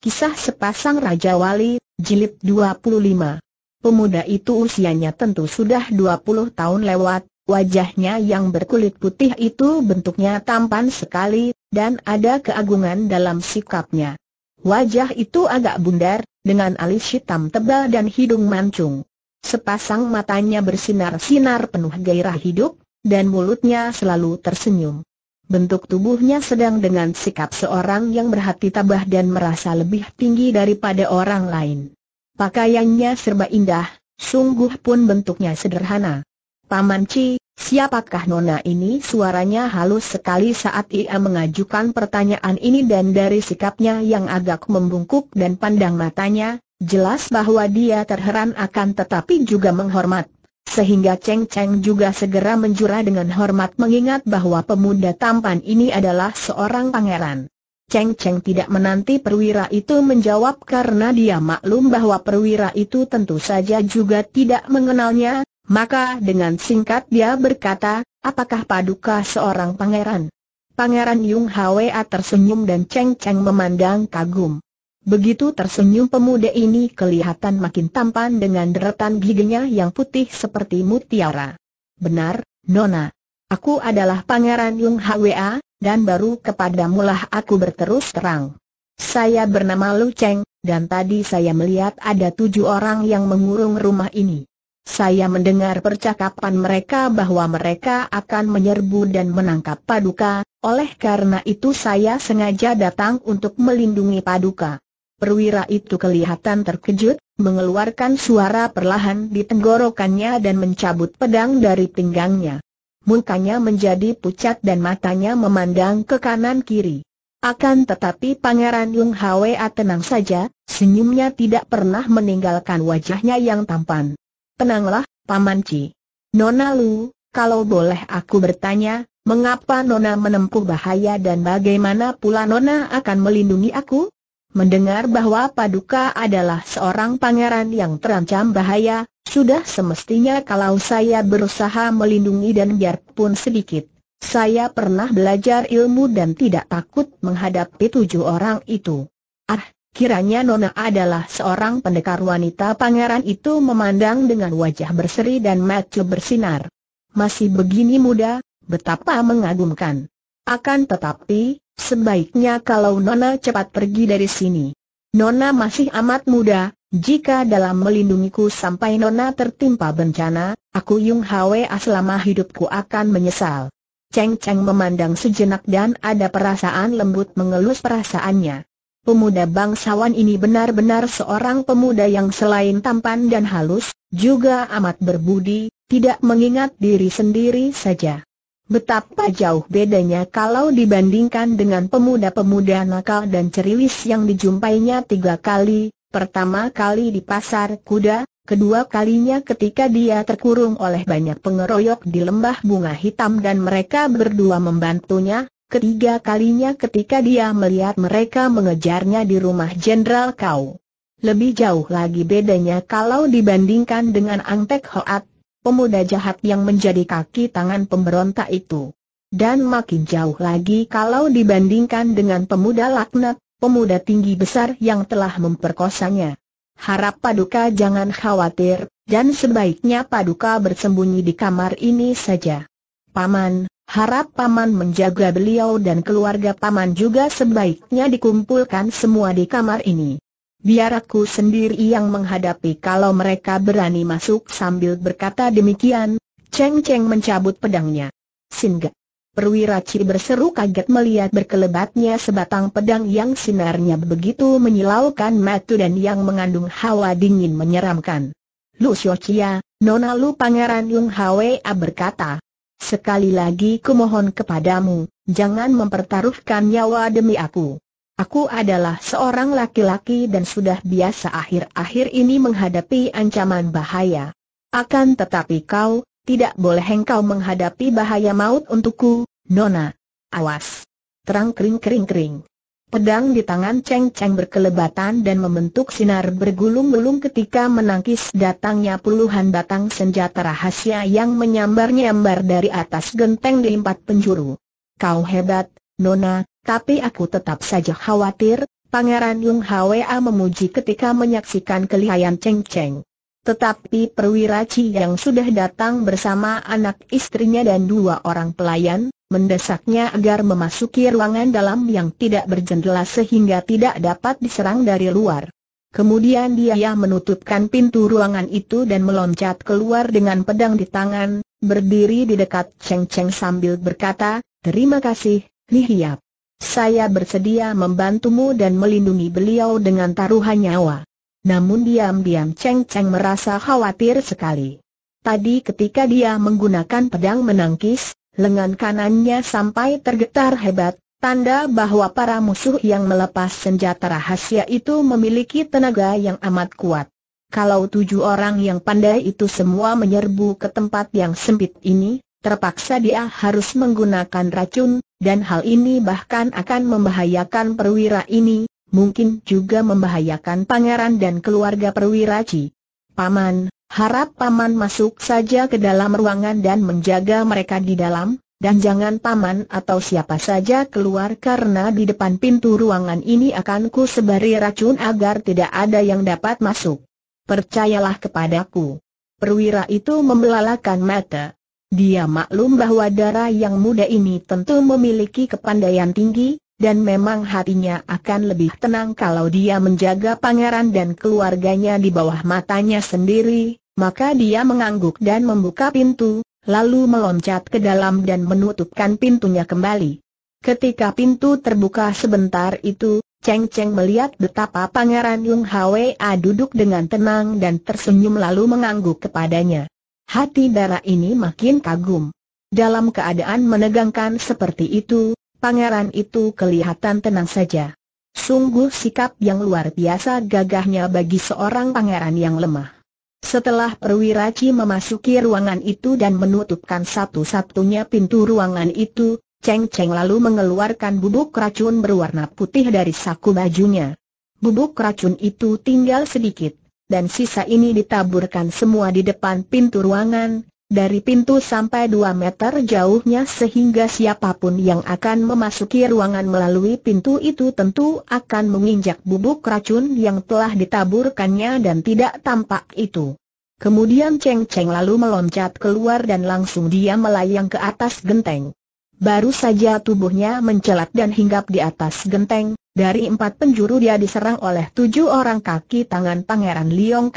Kisah Sepasang Raja Wali, Jilid 25 Pemuda itu usianya tentu sudah 20 tahun lewat, wajahnya yang berkulit putih itu bentuknya tampan sekali, dan ada keagungan dalam sikapnya. Wajah itu agak bundar, dengan alis hitam tebal dan hidung mancung. Sepasang matanya bersinar-sinar penuh gairah hidup, dan mulutnya selalu tersenyum. Bentuk tubuhnya sedang dengan sikap seorang yang berhati tabah dan merasa lebih tinggi daripada orang lain. Pakaiannya serba indah, sungguh pun bentuknya sederhana. Paman Ci, siapakah nona ini? Suaranya halus sekali saat ia mengajukan pertanyaan ini dan dari sikapnya yang agak membungkuk dan pandang matanya, jelas bahwa dia terheran akan tetapi juga menghormat sehingga Cheng Cheng juga segera menjura dengan hormat mengingat bahwa pemuda tampan ini adalah seorang pangeran. Cheng Cheng tidak menanti perwira itu menjawab karena dia maklum bahwa perwira itu tentu saja juga tidak mengenalnya, maka dengan singkat dia berkata, apakah paduka seorang pangeran? Pangeran Yung Hwa tersenyum dan Cheng Cheng memandang kagum. Begitu tersenyum pemuda ini kelihatan makin tampan dengan deretan giginya yang putih seperti mutiara. Benar, Nona. Aku adalah Pangeran Yung Hwa, dan baru kepadamulah aku berterus terang. Saya bernama Lu Cheng, dan tadi saya melihat ada tujuh orang yang mengurung rumah ini. Saya mendengar percakapan mereka bahwa mereka akan menyerbu dan menangkap Paduka, oleh karena itu saya sengaja datang untuk melindungi Paduka. Perwira itu kelihatan terkejut, mengeluarkan suara perlahan di tenggorokannya dan mencabut pedang dari pinggangnya. Mukanya menjadi pucat dan matanya memandang ke kanan kiri. Akan tetapi Pangeran Yung Hwa ah, tenang saja, senyumnya tidak pernah meninggalkan wajahnya yang tampan. Tenanglah, Paman Ci. Nona Lu, kalau boleh aku bertanya, mengapa Nona menempuh bahaya dan bagaimana pula Nona akan melindungi aku? Mendengar bahwa Paduka adalah seorang pangeran yang terancam bahaya, sudah semestinya kalau saya berusaha melindungi dan biarpun sedikit. Saya pernah belajar ilmu dan tidak takut menghadapi tujuh orang itu. Ah, kiranya Nona adalah seorang pendekar wanita pangeran itu memandang dengan wajah berseri dan mata bersinar. Masih begini muda, betapa mengagumkan. Akan tetapi, Sebaiknya kalau Nona cepat pergi dari sini. Nona masih amat muda, jika dalam melindungiku sampai Nona tertimpa bencana, aku Yung Hwe selama hidupku akan menyesal. Cheng Cheng memandang sejenak dan ada perasaan lembut mengelus perasaannya. Pemuda bangsawan ini benar-benar seorang pemuda yang selain tampan dan halus, juga amat berbudi, tidak mengingat diri sendiri saja. Betapa jauh bedanya kalau dibandingkan dengan pemuda-pemuda nakal dan ceriwis yang dijumpainya tiga kali, pertama kali di pasar kuda, kedua kalinya ketika dia terkurung oleh banyak pengeroyok di lembah bunga hitam dan mereka berdua membantunya, ketiga kalinya ketika dia melihat mereka mengejarnya di rumah Jenderal Kau. Lebih jauh lagi bedanya kalau dibandingkan dengan Angtek Hoat, pemuda jahat yang menjadi kaki tangan pemberontak itu. Dan makin jauh lagi kalau dibandingkan dengan pemuda laknat, pemuda tinggi besar yang telah memperkosanya. Harap Paduka jangan khawatir, dan sebaiknya Paduka bersembunyi di kamar ini saja. Paman, harap Paman menjaga beliau dan keluarga Paman juga sebaiknya dikumpulkan semua di kamar ini. Biar aku sendiri yang menghadapi kalau mereka berani masuk sambil berkata demikian, Cheng Cheng mencabut pedangnya. Singa. Perwira Ci berseru kaget melihat berkelebatnya sebatang pedang yang sinarnya begitu menyilaukan mata dan yang mengandung hawa dingin menyeramkan. Lu Xiochia, Nona Lu Pangeran Yung Hwa berkata, Sekali lagi kumohon kepadamu, jangan mempertaruhkan nyawa demi aku. Aku adalah seorang laki-laki dan sudah biasa akhir-akhir ini menghadapi ancaman bahaya. Akan tetapi kau, tidak boleh engkau menghadapi bahaya maut untukku, Nona. Awas! Terang kering-kering-kering. Pedang di tangan Cheng Cheng berkelebatan dan membentuk sinar bergulung-gulung ketika menangkis datangnya puluhan batang senjata rahasia yang menyambar-nyambar dari atas genteng di empat penjuru. Kau hebat, Nona, tapi aku tetap saja khawatir, Pangeran Yung Hwa memuji ketika menyaksikan kelihayan Cheng Cheng. Tetapi perwira Chi yang sudah datang bersama anak istrinya dan dua orang pelayan, mendesaknya agar memasuki ruangan dalam yang tidak berjendela sehingga tidak dapat diserang dari luar. Kemudian dia menutupkan pintu ruangan itu dan meloncat keluar dengan pedang di tangan, berdiri di dekat Cheng Cheng sambil berkata, Terima kasih, Li Hiap. Saya bersedia membantumu dan melindungi beliau dengan taruhan nyawa. Namun diam-diam Cheng Cheng merasa khawatir sekali. Tadi ketika dia menggunakan pedang menangkis, lengan kanannya sampai tergetar hebat, tanda bahwa para musuh yang melepas senjata rahasia itu memiliki tenaga yang amat kuat. Kalau tujuh orang yang pandai itu semua menyerbu ke tempat yang sempit ini, terpaksa dia harus menggunakan racun, dan hal ini bahkan akan membahayakan perwira ini, mungkin juga membahayakan pangeran dan keluarga perwira Ci. Paman, harap paman masuk saja ke dalam ruangan dan menjaga mereka di dalam, dan jangan paman atau siapa saja keluar karena di depan pintu ruangan ini akan ku sebari racun agar tidak ada yang dapat masuk. Percayalah kepadaku. Perwira itu membelalakan mata, dia maklum bahwa darah yang muda ini tentu memiliki kepandaian tinggi, dan memang hatinya akan lebih tenang kalau dia menjaga pangeran dan keluarganya di bawah matanya sendiri, maka dia mengangguk dan membuka pintu, lalu meloncat ke dalam dan menutupkan pintunya kembali. Ketika pintu terbuka sebentar itu, Cheng Cheng melihat betapa Pangeran Yung Hwa duduk dengan tenang dan tersenyum lalu mengangguk kepadanya. Hati darah ini makin kagum. Dalam keadaan menegangkan seperti itu, pangeran itu kelihatan tenang saja. Sungguh sikap yang luar biasa gagahnya bagi seorang pangeran yang lemah. Setelah perwira Ci memasuki ruangan itu dan menutupkan satu-satunya pintu ruangan itu, Cheng Cheng lalu mengeluarkan bubuk racun berwarna putih dari saku bajunya. Bubuk racun itu tinggal sedikit, dan sisa ini ditaburkan semua di depan pintu ruangan, dari pintu sampai 2 meter jauhnya sehingga siapapun yang akan memasuki ruangan melalui pintu itu tentu akan menginjak bubuk racun yang telah ditaburkannya dan tidak tampak itu. Kemudian Cheng Cheng lalu meloncat keluar dan langsung dia melayang ke atas genteng. Baru saja tubuhnya mencelat dan hinggap di atas genteng, dari empat penjuru dia diserang oleh tujuh orang kaki tangan Pangeran Liong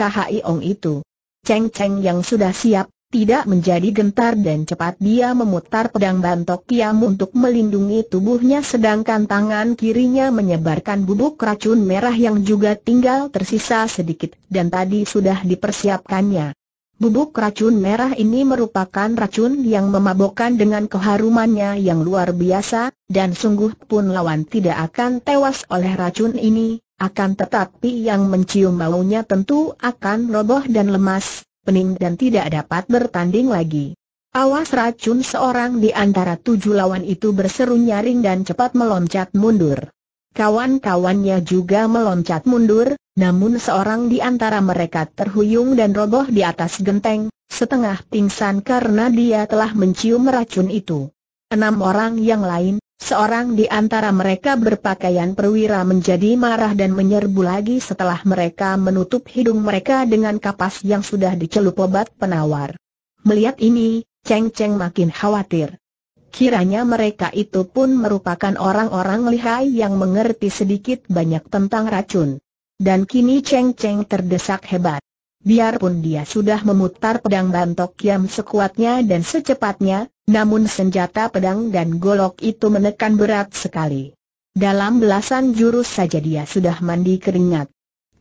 Ong itu. Cheng Cheng yang sudah siap, tidak menjadi gentar dan cepat dia memutar pedang bantok kiam untuk melindungi tubuhnya sedangkan tangan kirinya menyebarkan bubuk racun merah yang juga tinggal tersisa sedikit dan tadi sudah dipersiapkannya. Bubuk racun merah ini merupakan racun yang memabokkan dengan keharumannya yang luar biasa, dan sungguh pun lawan tidak akan tewas oleh racun ini, akan tetapi yang mencium baunya tentu akan roboh dan lemas, pening dan tidak dapat bertanding lagi. Awas racun seorang di antara tujuh lawan itu berseru nyaring dan cepat meloncat mundur. Kawan-kawannya juga meloncat mundur, namun seorang di antara mereka terhuyung dan roboh di atas genteng, setengah pingsan karena dia telah mencium racun itu. Enam orang yang lain, seorang di antara mereka berpakaian perwira menjadi marah dan menyerbu lagi setelah mereka menutup hidung mereka dengan kapas yang sudah dicelup obat penawar. Melihat ini, Cheng Cheng makin khawatir. Kiranya mereka itu pun merupakan orang-orang lihai yang mengerti sedikit banyak tentang racun dan kini Cheng Cheng terdesak hebat. Biarpun dia sudah memutar pedang bantok yang sekuatnya dan secepatnya, namun senjata pedang dan golok itu menekan berat sekali. Dalam belasan jurus saja dia sudah mandi keringat.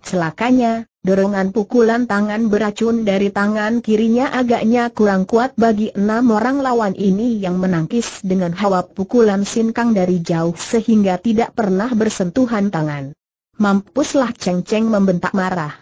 Celakanya, dorongan pukulan tangan beracun dari tangan kirinya agaknya kurang kuat bagi enam orang lawan ini yang menangkis dengan hawa pukulan sinkang dari jauh sehingga tidak pernah bersentuhan tangan. Mampuslah Cheng Cheng membentak marah.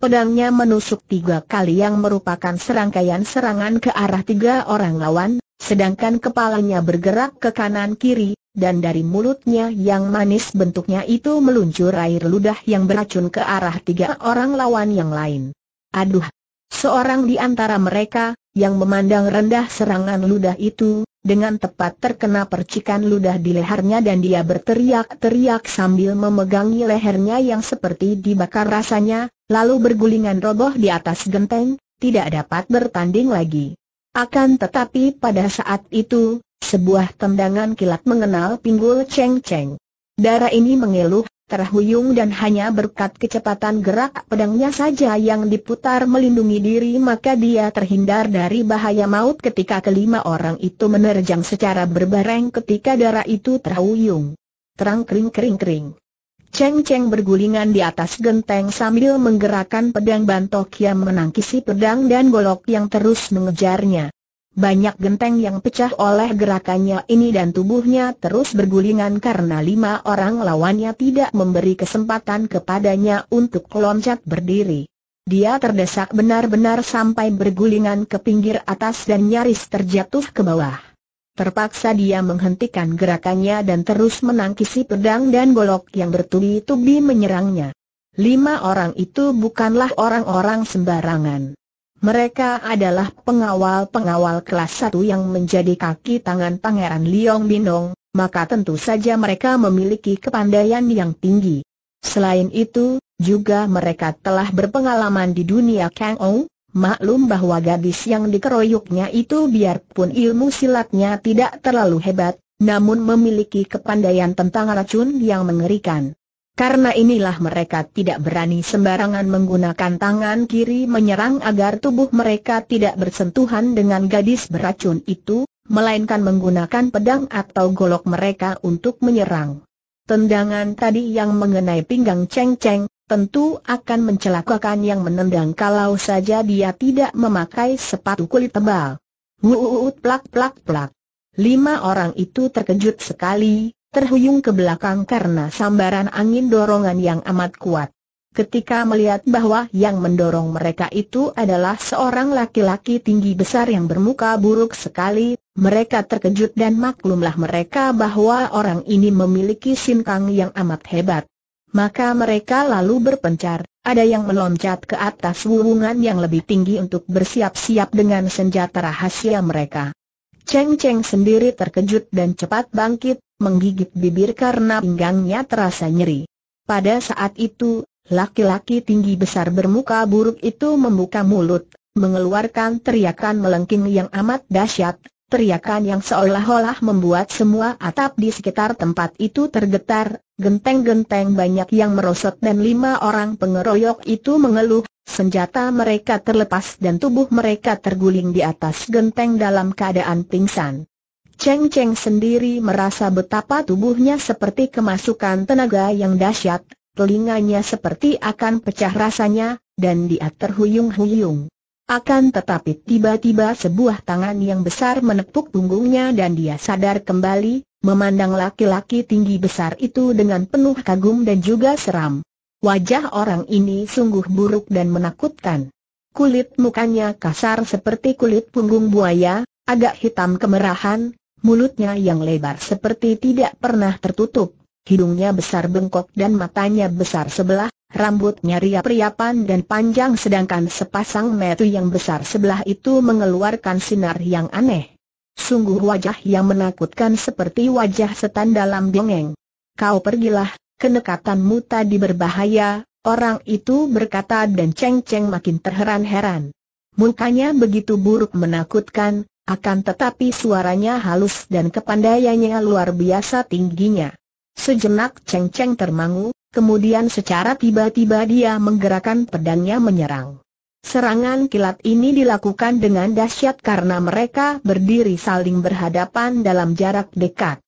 Pedangnya menusuk tiga kali yang merupakan serangkaian serangan ke arah tiga orang lawan, sedangkan kepalanya bergerak ke kanan kiri, dan dari mulutnya yang manis bentuknya itu meluncur air ludah yang beracun ke arah tiga orang lawan yang lain. Aduh! Seorang di antara mereka, yang memandang rendah serangan ludah itu, dengan tepat terkena percikan ludah di lehernya dan dia berteriak-teriak sambil memegangi lehernya yang seperti dibakar rasanya, lalu bergulingan roboh di atas genteng, tidak dapat bertanding lagi. Akan tetapi pada saat itu, sebuah tendangan kilat mengenal pinggul Cheng Cheng. Darah ini mengeluh, terhuyung dan hanya berkat kecepatan gerak pedangnya saja yang diputar melindungi diri maka dia terhindar dari bahaya maut ketika kelima orang itu menerjang secara berbareng ketika darah itu terhuyung. Terang kering-kering-kering. Ceng-ceng bergulingan di atas genteng sambil menggerakkan pedang bantok yang menangkisi pedang dan golok yang terus mengejarnya. Banyak genteng yang pecah oleh gerakannya ini dan tubuhnya terus bergulingan karena lima orang lawannya tidak memberi kesempatan kepadanya untuk loncat berdiri. Dia terdesak benar-benar sampai bergulingan ke pinggir atas dan nyaris terjatuh ke bawah. Terpaksa dia menghentikan gerakannya dan terus menangkisi pedang dan golok yang bertubi-tubi menyerangnya. Lima orang itu bukanlah orang-orang sembarangan. Mereka adalah pengawal-pengawal kelas satu yang menjadi kaki tangan Pangeran Liong Binong, maka tentu saja mereka memiliki kepandaian yang tinggi. Selain itu, juga mereka telah berpengalaman di dunia Kang Ou, maklum bahwa gadis yang dikeroyoknya itu biarpun ilmu silatnya tidak terlalu hebat, namun memiliki kepandaian tentang racun yang mengerikan. Karena inilah mereka tidak berani sembarangan menggunakan tangan kiri menyerang agar tubuh mereka tidak bersentuhan dengan gadis beracun itu, melainkan menggunakan pedang atau golok mereka untuk menyerang. Tendangan tadi yang mengenai pinggang Cheng Cheng, tentu akan mencelakakan yang menendang kalau saja dia tidak memakai sepatu kulit tebal. Wuuut plak plak plak. Lima orang itu terkejut sekali, terhuyung ke belakang karena sambaran angin dorongan yang amat kuat. Ketika melihat bahwa yang mendorong mereka itu adalah seorang laki-laki tinggi besar yang bermuka buruk sekali, mereka terkejut dan maklumlah mereka bahwa orang ini memiliki sinkang yang amat hebat. Maka mereka lalu berpencar, ada yang meloncat ke atas wuwungan yang lebih tinggi untuk bersiap-siap dengan senjata rahasia mereka. Cheng Cheng sendiri terkejut dan cepat bangkit, menggigit bibir karena pinggangnya terasa nyeri. Pada saat itu, laki-laki tinggi besar bermuka buruk itu membuka mulut, mengeluarkan teriakan melengking yang amat dahsyat, Teriakan yang seolah-olah membuat semua atap di sekitar tempat itu tergetar, genteng-genteng banyak yang merosot dan lima orang pengeroyok itu mengeluh, senjata mereka terlepas dan tubuh mereka terguling di atas genteng dalam keadaan pingsan. Cheng Cheng sendiri merasa betapa tubuhnya seperti kemasukan tenaga yang dahsyat, telinganya seperti akan pecah rasanya, dan dia terhuyung-huyung. Akan tetapi tiba-tiba sebuah tangan yang besar menepuk punggungnya dan dia sadar kembali, memandang laki-laki tinggi besar itu dengan penuh kagum dan juga seram. Wajah orang ini sungguh buruk dan menakutkan. Kulit mukanya kasar seperti kulit punggung buaya, agak hitam kemerahan, mulutnya yang lebar seperti tidak pernah tertutup, hidungnya besar bengkok dan matanya besar sebelah, Rambutnya ria riapan dan panjang sedangkan sepasang metu yang besar sebelah itu mengeluarkan sinar yang aneh. Sungguh wajah yang menakutkan seperti wajah setan dalam dongeng. Kau pergilah, kenekatanmu tadi berbahaya, orang itu berkata dan ceng-ceng makin terheran-heran. Mukanya begitu buruk menakutkan, akan tetapi suaranya halus dan kepandaiannya luar biasa tingginya. Sejenak Cheng Cheng termangu, kemudian secara tiba-tiba dia menggerakkan pedangnya menyerang. Serangan kilat ini dilakukan dengan dahsyat karena mereka berdiri saling berhadapan dalam jarak dekat.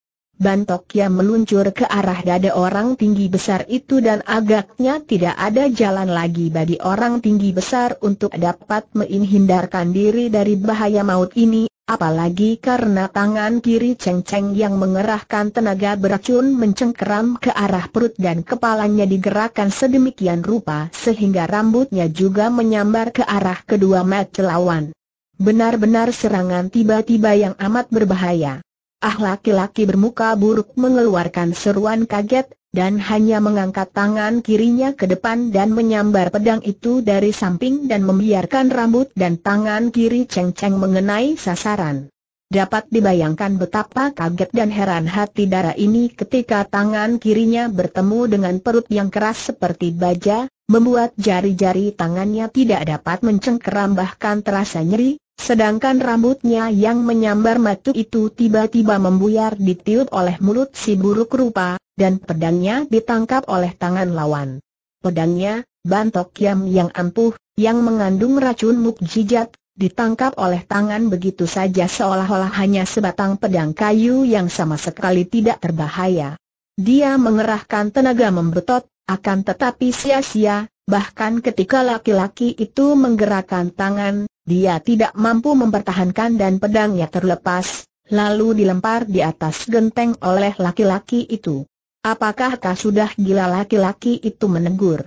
Bantok yang meluncur ke arah dada orang tinggi besar itu dan agaknya tidak ada jalan lagi bagi orang tinggi besar untuk dapat menghindarkan diri dari bahaya maut ini, Apalagi karena tangan kiri Cheng Cheng yang mengerahkan tenaga beracun mencengkeram ke arah perut dan kepalanya digerakkan sedemikian rupa sehingga rambutnya juga menyambar ke arah kedua mata lawan. Benar-benar serangan tiba-tiba yang amat berbahaya. Ah laki-laki bermuka buruk mengeluarkan seruan kaget, dan hanya mengangkat tangan kirinya ke depan dan menyambar pedang itu dari samping dan membiarkan rambut dan tangan kiri Cheng Cheng mengenai sasaran. Dapat dibayangkan betapa kaget dan heran hati darah ini ketika tangan kirinya bertemu dengan perut yang keras seperti baja, membuat jari-jari tangannya tidak dapat mencengkeram bahkan terasa nyeri, sedangkan rambutnya yang menyambar matu itu tiba-tiba membuyar ditiup oleh mulut si buruk rupa, dan pedangnya ditangkap oleh tangan lawan. Pedangnya, bantok kiam yang ampuh, yang mengandung racun mukjizat, ditangkap oleh tangan begitu saja seolah-olah hanya sebatang pedang kayu yang sama sekali tidak terbahaya. Dia mengerahkan tenaga membetot, akan tetapi sia-sia, bahkan ketika laki-laki itu menggerakkan tangan, dia tidak mampu mempertahankan dan pedangnya terlepas, lalu dilempar di atas genteng oleh laki-laki itu. Apakah kau sudah gila laki-laki itu menegur?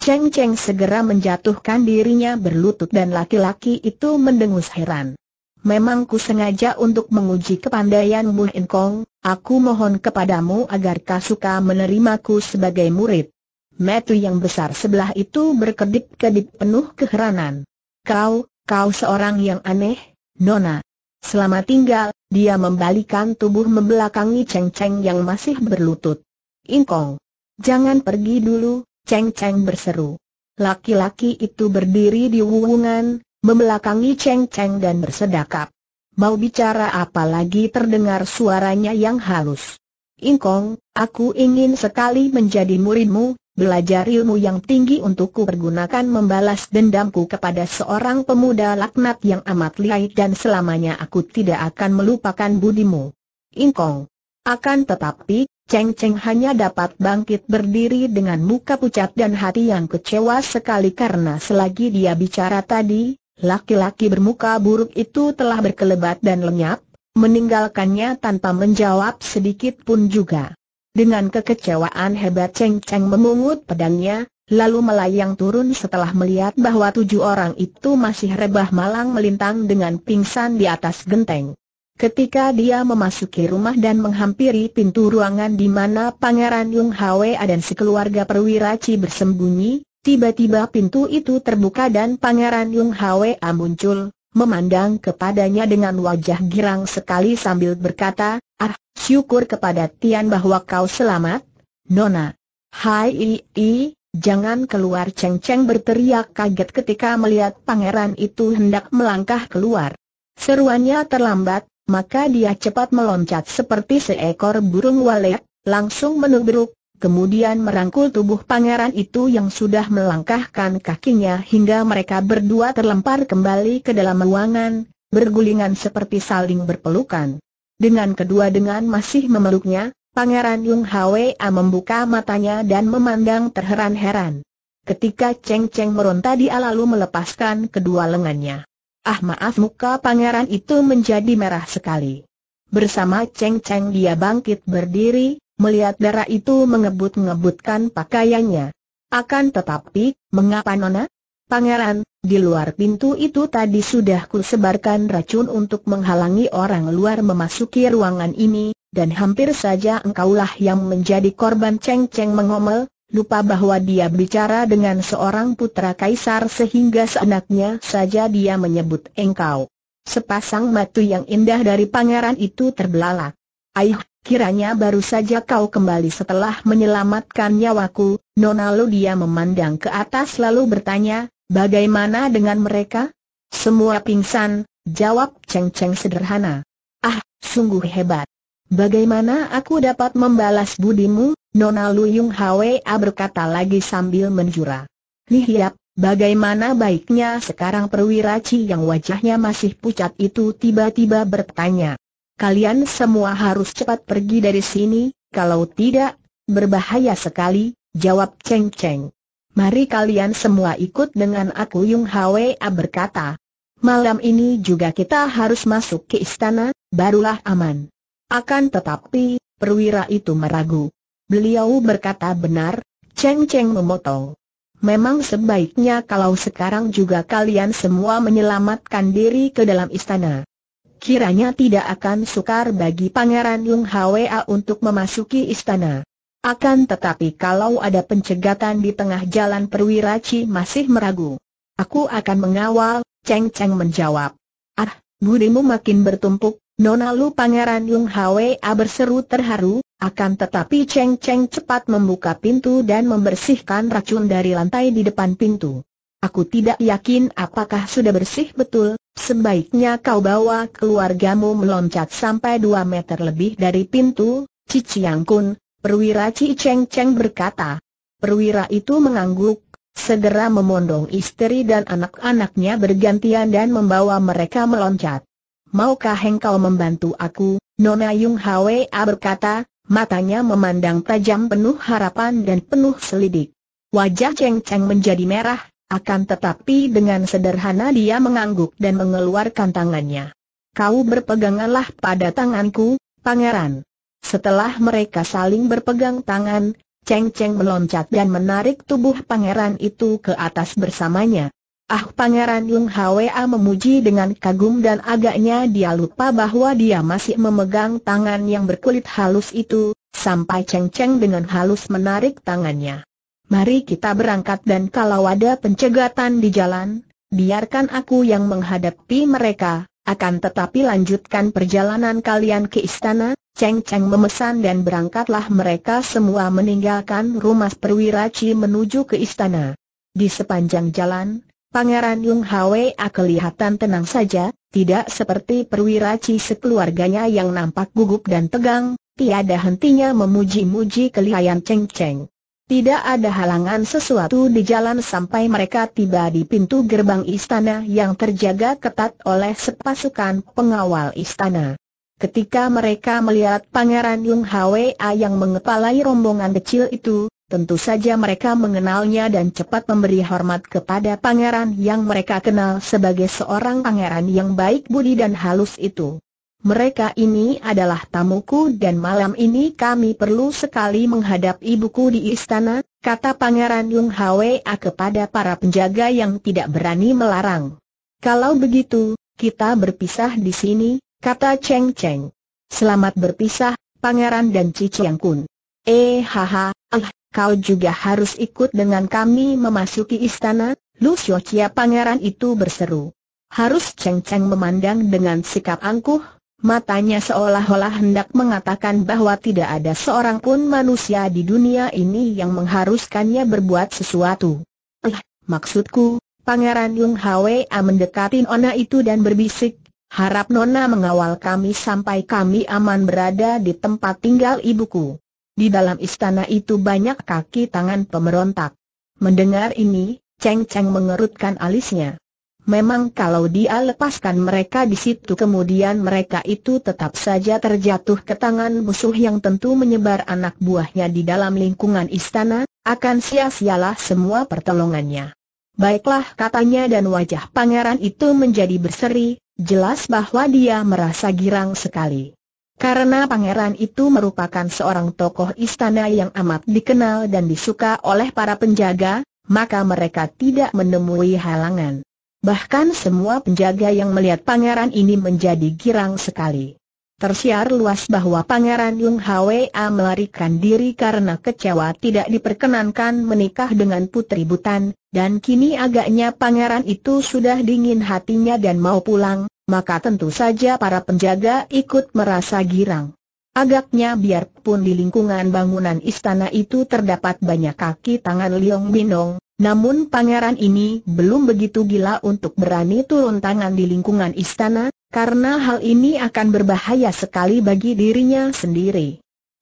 Cheng Cheng segera menjatuhkan dirinya berlutut dan laki-laki itu mendengus heran. Memang ku sengaja untuk menguji kepandaianmu Kong. aku mohon kepadamu agar kau suka menerimaku sebagai murid. Metu yang besar sebelah itu berkedip-kedip penuh keheranan. Kau, kau seorang yang aneh, Nona. Selama tinggal, dia membalikan tubuh membelakangi Cheng Cheng yang masih berlutut. Inkong, Jangan pergi dulu, Cheng Cheng berseru. Laki-laki itu berdiri di wuwungan, membelakangi Cheng Cheng dan bersedakap. Mau bicara apa lagi terdengar suaranya yang halus. Inkong, aku ingin sekali menjadi muridmu, belajar ilmu yang tinggi untukku pergunakan membalas dendamku kepada seorang pemuda laknat yang amat liai dan selamanya aku tidak akan melupakan budimu. Inkong, Akan tetapi, Cheng Cheng hanya dapat bangkit berdiri dengan muka pucat dan hati yang kecewa sekali karena selagi dia bicara tadi, laki-laki bermuka buruk itu telah berkelebat dan lenyap, meninggalkannya tanpa menjawab sedikit pun juga. Dengan kekecewaan hebat Cheng Cheng memungut pedangnya, lalu melayang turun setelah melihat bahwa tujuh orang itu masih rebah malang melintang dengan pingsan di atas genteng. Ketika dia memasuki rumah dan menghampiri pintu ruangan di mana Pangeran Yung Hwe dan sekeluarga perwira Ci bersembunyi, tiba-tiba pintu itu terbuka dan Pangeran Yung Hwe muncul, memandang kepadanya dengan wajah girang sekali sambil berkata, Ah, syukur kepada Tian bahwa kau selamat, Nona. Hai i, i jangan keluar ceng-ceng berteriak kaget ketika melihat pangeran itu hendak melangkah keluar. Seruannya terlambat, maka dia cepat meloncat seperti seekor burung walet, langsung menubruk, kemudian merangkul tubuh pangeran itu yang sudah melangkahkan kakinya hingga mereka berdua terlempar kembali ke dalam ruangan, bergulingan seperti saling berpelukan. Dengan kedua dengan masih memeluknya, Pangeran Yung Hwa membuka matanya dan memandang terheran-heran. Ketika Cheng Cheng meronta dia lalu melepaskan kedua lengannya. Ah maaf muka pangeran itu menjadi merah sekali. Bersama Cheng Cheng dia bangkit berdiri, melihat darah itu mengebut-ngebutkan pakaiannya. Akan tetapi, mengapa Nona? Pangeran, di luar pintu itu tadi sudah kusebarkan racun untuk menghalangi orang luar memasuki ruangan ini, dan hampir saja engkaulah yang menjadi korban Cheng Cheng mengomel, lupa bahwa dia bicara dengan seorang putra kaisar sehingga seenaknya saja dia menyebut engkau. Sepasang mata yang indah dari pangeran itu terbelalak. Aih, kiranya baru saja kau kembali setelah menyelamatkan nyawaku, Nona Lu dia memandang ke atas lalu bertanya, bagaimana dengan mereka? Semua pingsan, jawab Cheng Cheng sederhana. Ah, sungguh hebat. Bagaimana aku dapat membalas budimu? Nona Luyung Hwa berkata lagi sambil menjura. Lihat, bagaimana baiknya sekarang perwira Ci yang wajahnya masih pucat itu tiba-tiba bertanya. Kalian semua harus cepat pergi dari sini, kalau tidak, berbahaya sekali, jawab Cheng Cheng. Mari kalian semua ikut dengan aku Yung Hwa berkata. Malam ini juga kita harus masuk ke istana, barulah aman. Akan tetapi, perwira itu meragu. Beliau berkata benar, Cheng Cheng memotong. Memang sebaiknya kalau sekarang juga kalian semua menyelamatkan diri ke dalam istana. Kiranya tidak akan sukar bagi Pangeran Lung Hwa untuk memasuki istana. Akan tetapi kalau ada pencegatan di tengah jalan perwira Ci masih meragu. Aku akan mengawal, Cheng Cheng menjawab. Ah, budimu makin bertumpuk, Nona Lu Pangeran Lung Hwa berseru terharu, akan tetapi Cheng Cheng cepat membuka pintu dan membersihkan racun dari lantai di depan pintu. Aku tidak yakin apakah sudah bersih betul, sebaiknya kau bawa keluargamu meloncat sampai 2 meter lebih dari pintu, Cici Yang Kun, perwira Ci Cheng Cheng berkata. Perwira itu mengangguk, segera memondong istri dan anak-anaknya bergantian dan membawa mereka meloncat. Maukah engkau membantu aku? Nona Yung Hwa berkata, matanya memandang tajam penuh harapan dan penuh selidik. Wajah Cheng Cheng menjadi merah, akan tetapi dengan sederhana dia mengangguk dan mengeluarkan tangannya. Kau berpeganganlah pada tanganku, pangeran. Setelah mereka saling berpegang tangan, Cheng Cheng meloncat dan menarik tubuh pangeran itu ke atas bersamanya. Ah Pangeran Yung Hwa memuji dengan kagum dan agaknya dia lupa bahwa dia masih memegang tangan yang berkulit halus itu, sampai Cheng Cheng dengan halus menarik tangannya. Mari kita berangkat dan kalau ada pencegatan di jalan, biarkan aku yang menghadapi mereka, akan tetapi lanjutkan perjalanan kalian ke istana, Cheng Cheng memesan dan berangkatlah mereka semua meninggalkan rumah perwira menuju ke istana. Di sepanjang jalan, Pangeran Yung Hwa ah, kelihatan tenang saja, tidak seperti perwira Ci sekeluarganya yang nampak gugup dan tegang, tiada hentinya memuji-muji kelihayan Cheng Cheng. Tidak ada halangan sesuatu di jalan sampai mereka tiba di pintu gerbang istana yang terjaga ketat oleh sepasukan pengawal istana. Ketika mereka melihat Pangeran Yung Hwa ah, yang mengepalai rombongan kecil itu, Tentu saja mereka mengenalnya dan cepat memberi hormat kepada pangeran yang mereka kenal sebagai seorang pangeran yang baik budi dan halus itu. Mereka ini adalah tamuku dan malam ini kami perlu sekali menghadap ibuku di istana, kata Pangeran Yung Hwa kepada para penjaga yang tidak berani melarang. Kalau begitu, kita berpisah di sini, kata Cheng Cheng. Selamat berpisah, Pangeran dan Cici Yang Kun. Eh haha, ah, kau juga harus ikut dengan kami memasuki istana, Lu Xiochia pangeran itu berseru. Harus Cheng Cheng memandang dengan sikap angkuh, matanya seolah-olah hendak mengatakan bahwa tidak ada seorang pun manusia di dunia ini yang mengharuskannya berbuat sesuatu. Eh, maksudku, Pangeran Yung Hwa mendekatin Nona itu dan berbisik, harap Nona mengawal kami sampai kami aman berada di tempat tinggal ibuku. Di dalam istana itu banyak kaki tangan pemberontak. Mendengar ini, Cheng Cheng mengerutkan alisnya. Memang kalau dia lepaskan mereka di situ kemudian mereka itu tetap saja terjatuh ke tangan musuh yang tentu menyebar anak buahnya di dalam lingkungan istana, akan sia-sialah semua pertolongannya. Baiklah katanya dan wajah pangeran itu menjadi berseri, jelas bahwa dia merasa girang sekali. Karena pangeran itu merupakan seorang tokoh istana yang amat dikenal dan disuka oleh para penjaga, maka mereka tidak menemui halangan. Bahkan semua penjaga yang melihat pangeran ini menjadi girang sekali. Tersiar luas bahwa Pangeran Yung Hwa melarikan diri karena kecewa tidak diperkenankan menikah dengan Putri Butan, dan kini agaknya Pangeran itu sudah dingin hatinya dan mau pulang, maka tentu saja para penjaga ikut merasa girang. Agaknya biarpun di lingkungan bangunan istana itu terdapat banyak kaki tangan Liong Binong, namun pangeran ini belum begitu gila untuk berani turun tangan di lingkungan istana, karena hal ini akan berbahaya sekali bagi dirinya sendiri.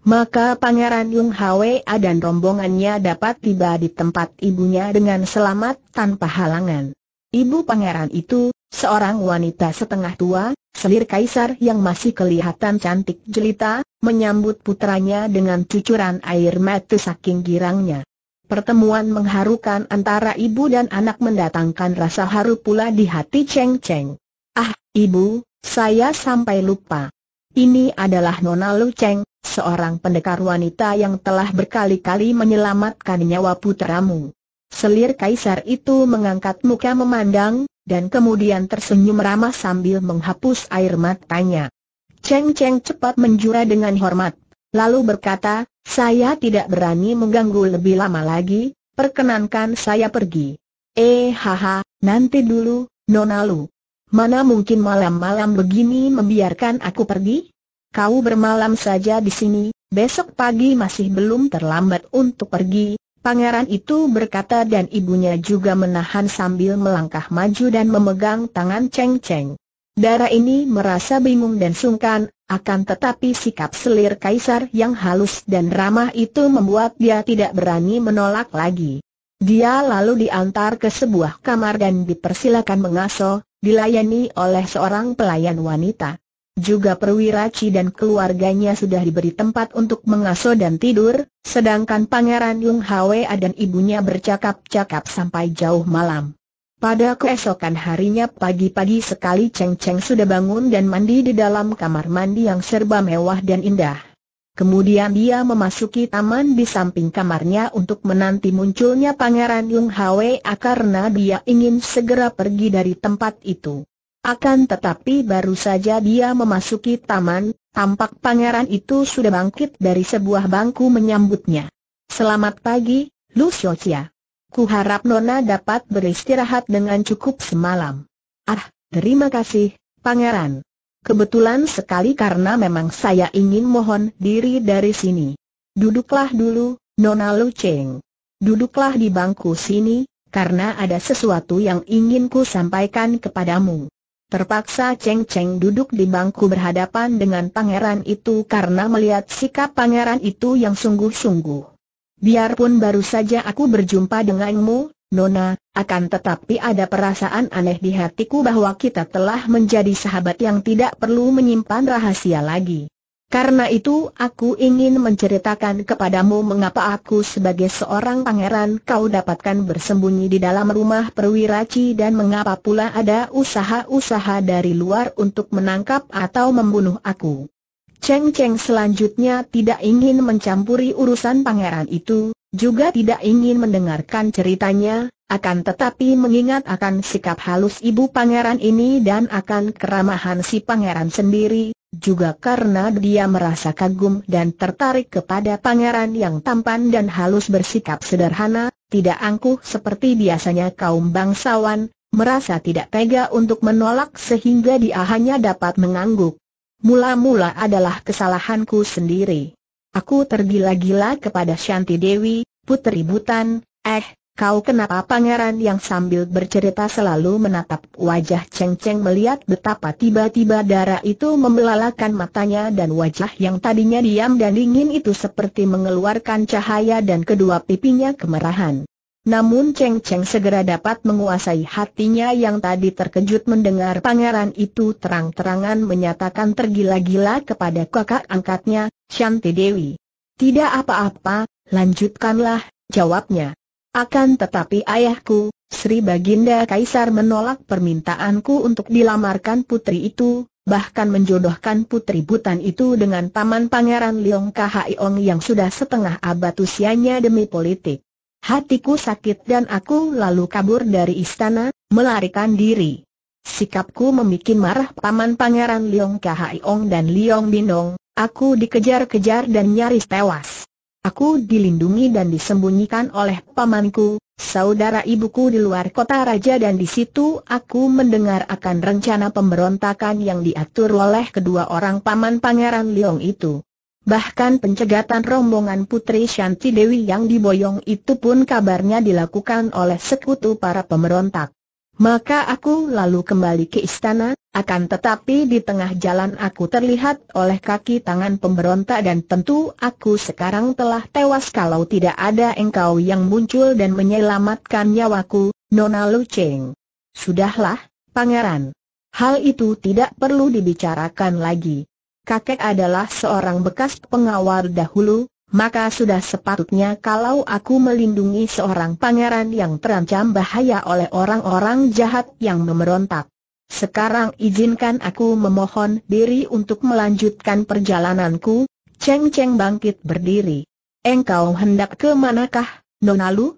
Maka pangeran Yung Hwa dan rombongannya dapat tiba di tempat ibunya dengan selamat tanpa halangan. Ibu pangeran itu, seorang wanita setengah tua, selir kaisar yang masih kelihatan cantik jelita, menyambut putranya dengan cucuran air mata saking girangnya. Pertemuan mengharukan antara ibu dan anak mendatangkan rasa haru pula di hati Cheng Cheng. Ah, ibu, saya sampai lupa. Ini adalah Nona Lu Cheng, seorang pendekar wanita yang telah berkali-kali menyelamatkan nyawa putramu. Selir kaisar itu mengangkat muka memandang, dan kemudian tersenyum ramah sambil menghapus air matanya. Cheng Cheng cepat menjura dengan hormat, lalu berkata, saya tidak berani mengganggu lebih lama lagi, perkenankan saya pergi. Eh haha, nanti dulu, Nona Lu. Mana mungkin malam-malam begini membiarkan aku pergi? Kau bermalam saja di sini, besok pagi masih belum terlambat untuk pergi, Pangeran itu berkata dan ibunya juga menahan sambil melangkah maju dan memegang tangan Cheng Cheng. Dara ini merasa bingung dan sungkan, akan tetapi sikap selir kaisar yang halus dan ramah itu membuat dia tidak berani menolak lagi. Dia lalu diantar ke sebuah kamar dan dipersilakan mengaso, dilayani oleh seorang pelayan wanita. Juga perwira Ci dan keluarganya sudah diberi tempat untuk mengasuh dan tidur, sedangkan Pangeran Yung Hwe dan ibunya bercakap-cakap sampai jauh malam. Pada keesokan harinya pagi-pagi sekali Cheng Cheng sudah bangun dan mandi di dalam kamar mandi yang serba mewah dan indah. Kemudian dia memasuki taman di samping kamarnya untuk menanti munculnya Pangeran Yung Hwe karena dia ingin segera pergi dari tempat itu. Akan tetapi baru saja dia memasuki taman, tampak pangeran itu sudah bangkit dari sebuah bangku menyambutnya. Selamat pagi, Lu Xiaoxia. Ku harap Nona dapat beristirahat dengan cukup semalam. Ah, terima kasih, pangeran. Kebetulan sekali karena memang saya ingin mohon diri dari sini. Duduklah dulu, Nona Lu Cheng. Duduklah di bangku sini, karena ada sesuatu yang ingin ku sampaikan kepadamu. Terpaksa Cheng Cheng duduk di bangku berhadapan dengan pangeran itu karena melihat sikap pangeran itu yang sungguh-sungguh. Biarpun baru saja aku berjumpa denganmu, Nona, akan tetapi ada perasaan aneh di hatiku bahwa kita telah menjadi sahabat yang tidak perlu menyimpan rahasia lagi. Karena itu aku ingin menceritakan kepadamu mengapa aku sebagai seorang pangeran kau dapatkan bersembunyi di dalam rumah perwiraci dan mengapa pula ada usaha-usaha dari luar untuk menangkap atau membunuh aku. Cheng Cheng selanjutnya tidak ingin mencampuri urusan pangeran itu, juga tidak ingin mendengarkan ceritanya, akan tetapi mengingat akan sikap halus ibu pangeran ini dan akan keramahan si pangeran sendiri, juga karena dia merasa kagum dan tertarik kepada pangeran yang tampan dan halus bersikap sederhana, tidak angkuh seperti biasanya kaum bangsawan, merasa tidak tega untuk menolak sehingga dia hanya dapat mengangguk. Mula-mula adalah kesalahanku sendiri. Aku tergila-gila kepada Shanti Dewi, putri butan, eh, kau kenapa pangeran yang sambil bercerita selalu menatap wajah Cheng Cheng melihat betapa tiba-tiba darah itu membelalakan matanya dan wajah yang tadinya diam dan dingin itu seperti mengeluarkan cahaya dan kedua pipinya kemerahan. Namun Cheng Cheng segera dapat menguasai hatinya yang tadi terkejut mendengar pangeran itu terang-terangan menyatakan tergila-gila kepada kakak angkatnya, Shanti Dewi. Tidak apa-apa, lanjutkanlah, jawabnya. Akan tetapi ayahku, Sri Baginda Kaisar menolak permintaanku untuk dilamarkan putri itu, bahkan menjodohkan putri butan itu dengan paman pangeran Leong Ong yang sudah setengah abad usianya demi politik. Hatiku sakit dan aku lalu kabur dari istana, melarikan diri. Sikapku memikin marah paman pangeran Liong Kahaiong dan Liong Binong, aku dikejar-kejar dan nyaris tewas. Aku dilindungi dan disembunyikan oleh pamanku, saudara ibuku di luar kota raja dan di situ aku mendengar akan rencana pemberontakan yang diatur oleh kedua orang paman pangeran Liong itu. Bahkan pencegatan rombongan Putri Shanti Dewi yang diboyong itu pun kabarnya dilakukan oleh sekutu para pemberontak. Maka aku lalu kembali ke istana, akan tetapi di tengah jalan aku terlihat oleh kaki tangan pemberontak dan tentu aku sekarang telah tewas kalau tidak ada engkau yang muncul dan menyelamatkan nyawaku, Nona Lu Cheng. Sudahlah, pangeran. Hal itu tidak perlu dibicarakan lagi kakek adalah seorang bekas pengawal dahulu, maka sudah sepatutnya kalau aku melindungi seorang pangeran yang terancam bahaya oleh orang-orang jahat yang memberontak. Sekarang izinkan aku memohon diri untuk melanjutkan perjalananku, Cheng Cheng bangkit berdiri. Engkau hendak ke manakah, Nonalu?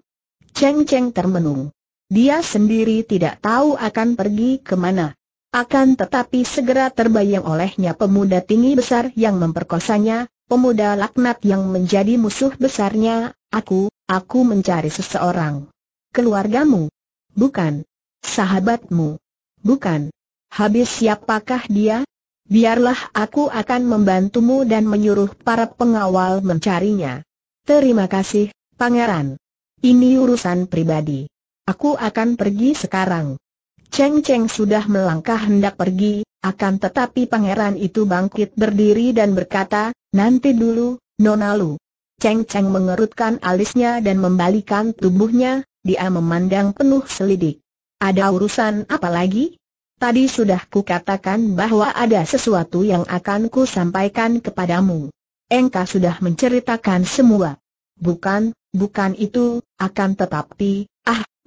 Cheng Cheng termenung. Dia sendiri tidak tahu akan pergi ke mana. Akan tetapi segera terbayang olehnya pemuda tinggi besar yang memperkosanya, pemuda laknat yang menjadi musuh besarnya, aku, aku mencari seseorang. Keluargamu? Bukan. Sahabatmu? Bukan. Habis siapakah dia? Biarlah aku akan membantumu dan menyuruh para pengawal mencarinya. Terima kasih, pangeran. Ini urusan pribadi. Aku akan pergi sekarang. Cheng Cheng sudah melangkah hendak pergi, akan tetapi pangeran itu bangkit berdiri dan berkata, nanti dulu, Nona Lu. Cheng Cheng mengerutkan alisnya dan membalikan tubuhnya, dia memandang penuh selidik. Ada urusan apa lagi? Tadi sudah ku katakan bahwa ada sesuatu yang akan ku sampaikan kepadamu. Engka sudah menceritakan semua. Bukan, bukan itu, akan tetapi,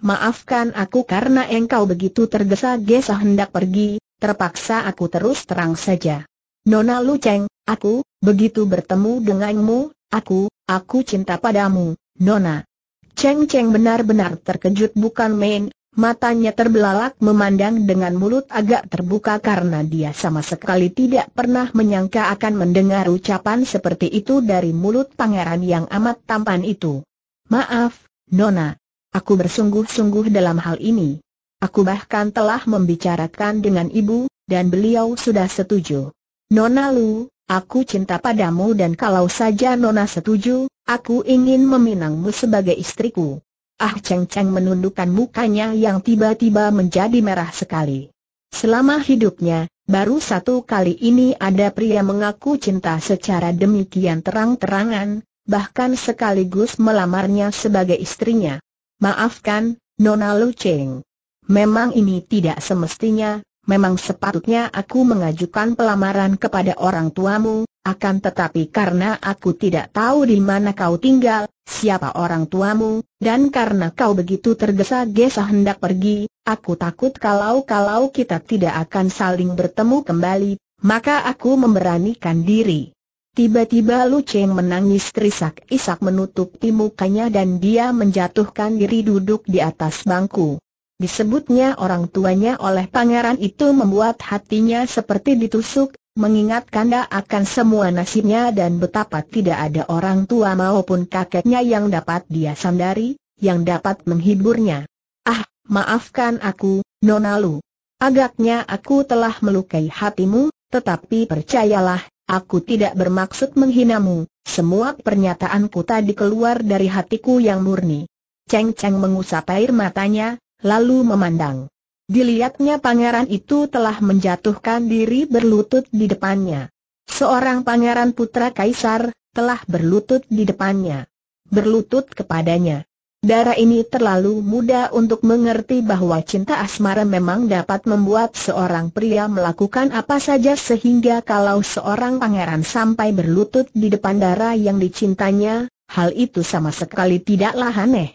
maafkan aku karena engkau begitu tergesa-gesa hendak pergi, terpaksa aku terus terang saja. Nona Luceng, aku, begitu bertemu denganmu, aku, aku cinta padamu, Nona. Cheng Cheng benar-benar terkejut bukan main, matanya terbelalak memandang dengan mulut agak terbuka karena dia sama sekali tidak pernah menyangka akan mendengar ucapan seperti itu dari mulut pangeran yang amat tampan itu. Maaf, Nona. Aku bersungguh-sungguh dalam hal ini. Aku bahkan telah membicarakan dengan ibu, dan beliau sudah setuju. Nona Lu, aku cinta padamu dan kalau saja Nona setuju, aku ingin meminangmu sebagai istriku. Ah Cheng Cheng menundukkan mukanya yang tiba-tiba menjadi merah sekali. Selama hidupnya, baru satu kali ini ada pria mengaku cinta secara demikian terang-terangan, bahkan sekaligus melamarnya sebagai istrinya. Maafkan, Nona Lu Cheng. Memang ini tidak semestinya, memang sepatutnya aku mengajukan pelamaran kepada orang tuamu, akan tetapi karena aku tidak tahu di mana kau tinggal, siapa orang tuamu, dan karena kau begitu tergesa-gesa hendak pergi, aku takut kalau-kalau kita tidak akan saling bertemu kembali, maka aku memberanikan diri. Tiba-tiba Lu Cheng menangis terisak-isak menutupi mukanya dan dia menjatuhkan diri duduk di atas bangku. Disebutnya orang tuanya oleh pangeran itu membuat hatinya seperti ditusuk, mengingat kanda akan semua nasibnya dan betapa tidak ada orang tua maupun kakeknya yang dapat dia sandari, yang dapat menghiburnya. Ah, maafkan aku, Nona Lu. Agaknya aku telah melukai hatimu, tetapi percayalah, Aku tidak bermaksud menghinamu, semua pernyataanku tadi keluar dari hatiku yang murni. Cheng Cheng mengusap air matanya, lalu memandang. Dilihatnya pangeran itu telah menjatuhkan diri berlutut di depannya. Seorang pangeran putra kaisar, telah berlutut di depannya. Berlutut kepadanya. Darah ini terlalu muda untuk mengerti bahwa cinta asmara memang dapat membuat seorang pria melakukan apa saja sehingga kalau seorang pangeran sampai berlutut di depan darah yang dicintanya, hal itu sama sekali tidaklah aneh.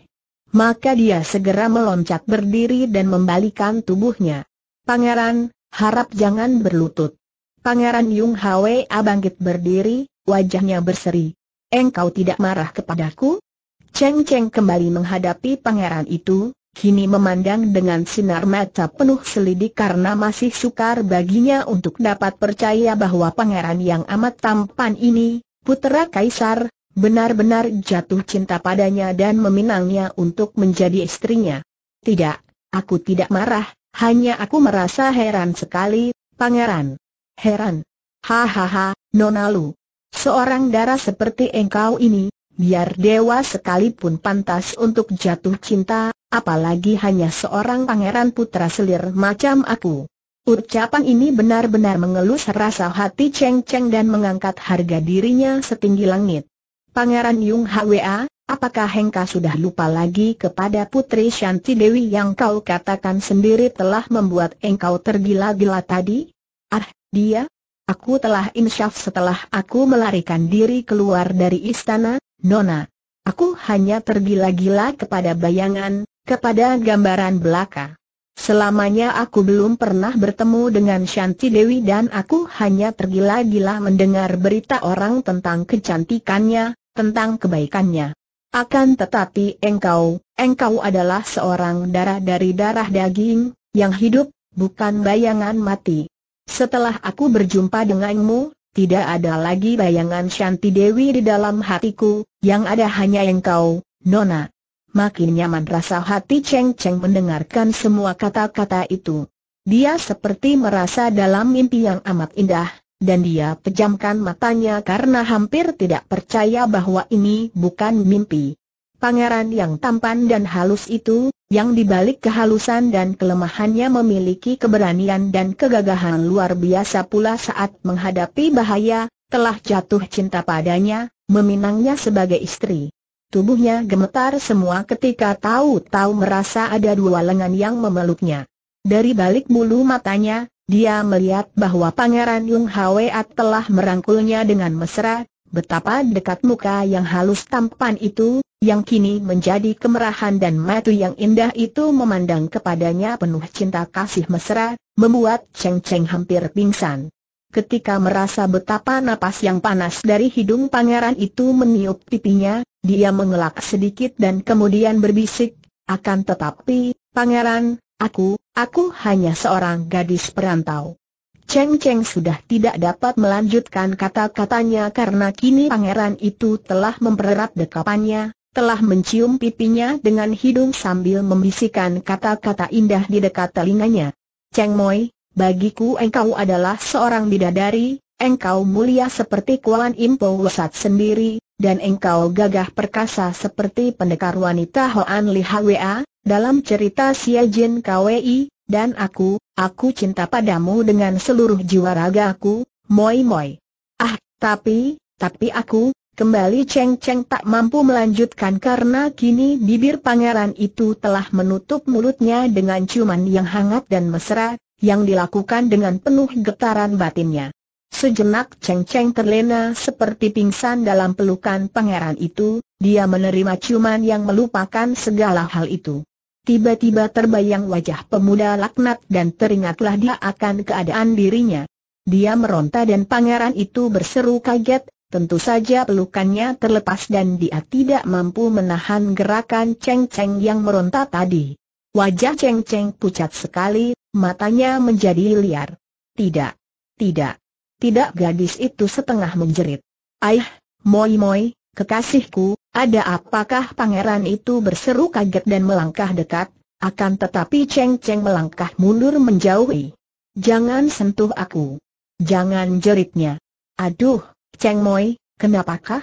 Maka dia segera meloncat berdiri dan membalikan tubuhnya. Pangeran, harap jangan berlutut. Pangeran Yung Hwa bangkit berdiri, wajahnya berseri. Engkau tidak marah kepadaku? Cheng Cheng kembali menghadapi pangeran itu, kini memandang dengan sinar mata penuh selidik karena masih sukar baginya untuk dapat percaya bahwa pangeran yang amat tampan ini, putera kaisar, benar-benar jatuh cinta padanya dan meminangnya untuk menjadi istrinya. Tidak, aku tidak marah, hanya aku merasa heran sekali, pangeran. Heran. Hahaha, Nona Lu. Seorang darah seperti engkau ini, biar dewa sekalipun pantas untuk jatuh cinta, apalagi hanya seorang pangeran putra selir macam aku. Ucapan ini benar-benar mengelus rasa hati Cheng Cheng dan mengangkat harga dirinya setinggi langit. Pangeran Yung Hwa, apakah Hengka sudah lupa lagi kepada Putri Shanti Dewi yang kau katakan sendiri telah membuat engkau tergila-gila tadi? Ah, dia? Aku telah insyaf setelah aku melarikan diri keluar dari istana, Nona, aku hanya tergila-gila kepada bayangan, kepada gambaran belaka. Selamanya aku belum pernah bertemu dengan Shanti Dewi dan aku hanya tergila-gila mendengar berita orang tentang kecantikannya, tentang kebaikannya. Akan tetapi engkau, engkau adalah seorang darah dari darah daging, yang hidup, bukan bayangan mati. Setelah aku berjumpa denganmu, tidak ada lagi bayangan Shanti Dewi di dalam hatiku, yang ada hanya engkau, Nona. Makin nyaman rasa hati Cheng Cheng mendengarkan semua kata-kata itu. Dia seperti merasa dalam mimpi yang amat indah, dan dia pejamkan matanya karena hampir tidak percaya bahwa ini bukan mimpi. Pangeran yang tampan dan halus itu, yang dibalik kehalusan dan kelemahannya memiliki keberanian dan kegagahan luar biasa pula saat menghadapi bahaya, telah jatuh cinta padanya, meminangnya sebagai istri. Tubuhnya gemetar semua ketika tahu-tahu merasa ada dua lengan yang memeluknya. Dari balik bulu matanya, dia melihat bahwa Pangeran Yung Hwa telah merangkulnya dengan mesra, betapa dekat muka yang halus tampan itu, yang kini menjadi kemerahan dan mata yang indah itu memandang kepadanya penuh cinta kasih mesra, membuat Cheng Cheng hampir pingsan. Ketika merasa betapa napas yang panas dari hidung pangeran itu meniup pipinya, dia mengelak sedikit dan kemudian berbisik, akan tetapi, pangeran, aku, aku hanya seorang gadis perantau. Cheng Cheng sudah tidak dapat melanjutkan kata-katanya karena kini pangeran itu telah mempererat dekapannya, telah mencium pipinya dengan hidung sambil membisikkan kata-kata indah di dekat telinganya. Cheng Moi, bagiku engkau adalah seorang bidadari, engkau mulia seperti kualan Impo Wesat sendiri, dan engkau gagah perkasa seperti pendekar wanita Hoan Li Hwa, dalam cerita Xia Jin Kwei. dan aku, aku cinta padamu dengan seluruh jiwa ragaku, Moi Moi. Ah, tapi, tapi aku, Kembali Cheng Cheng tak mampu melanjutkan karena kini bibir pangeran itu telah menutup mulutnya dengan ciuman yang hangat dan mesra, yang dilakukan dengan penuh getaran batinnya. Sejenak Cheng Cheng terlena seperti pingsan dalam pelukan pangeran itu, dia menerima ciuman yang melupakan segala hal itu. Tiba-tiba terbayang wajah pemuda laknat dan teringatlah dia akan keadaan dirinya. Dia meronta dan pangeran itu berseru kaget, Tentu saja pelukannya terlepas dan dia tidak mampu menahan gerakan Cheng Cheng yang meronta tadi. Wajah Cheng Cheng pucat sekali, matanya menjadi liar. Tidak, tidak, tidak gadis itu setengah menjerit. Aih, moi moi, kekasihku, ada apakah pangeran itu berseru kaget dan melangkah dekat, akan tetapi Cheng Cheng melangkah mundur menjauhi. Jangan sentuh aku. Jangan jeritnya. Aduh, Cheng Moi, kenapakah?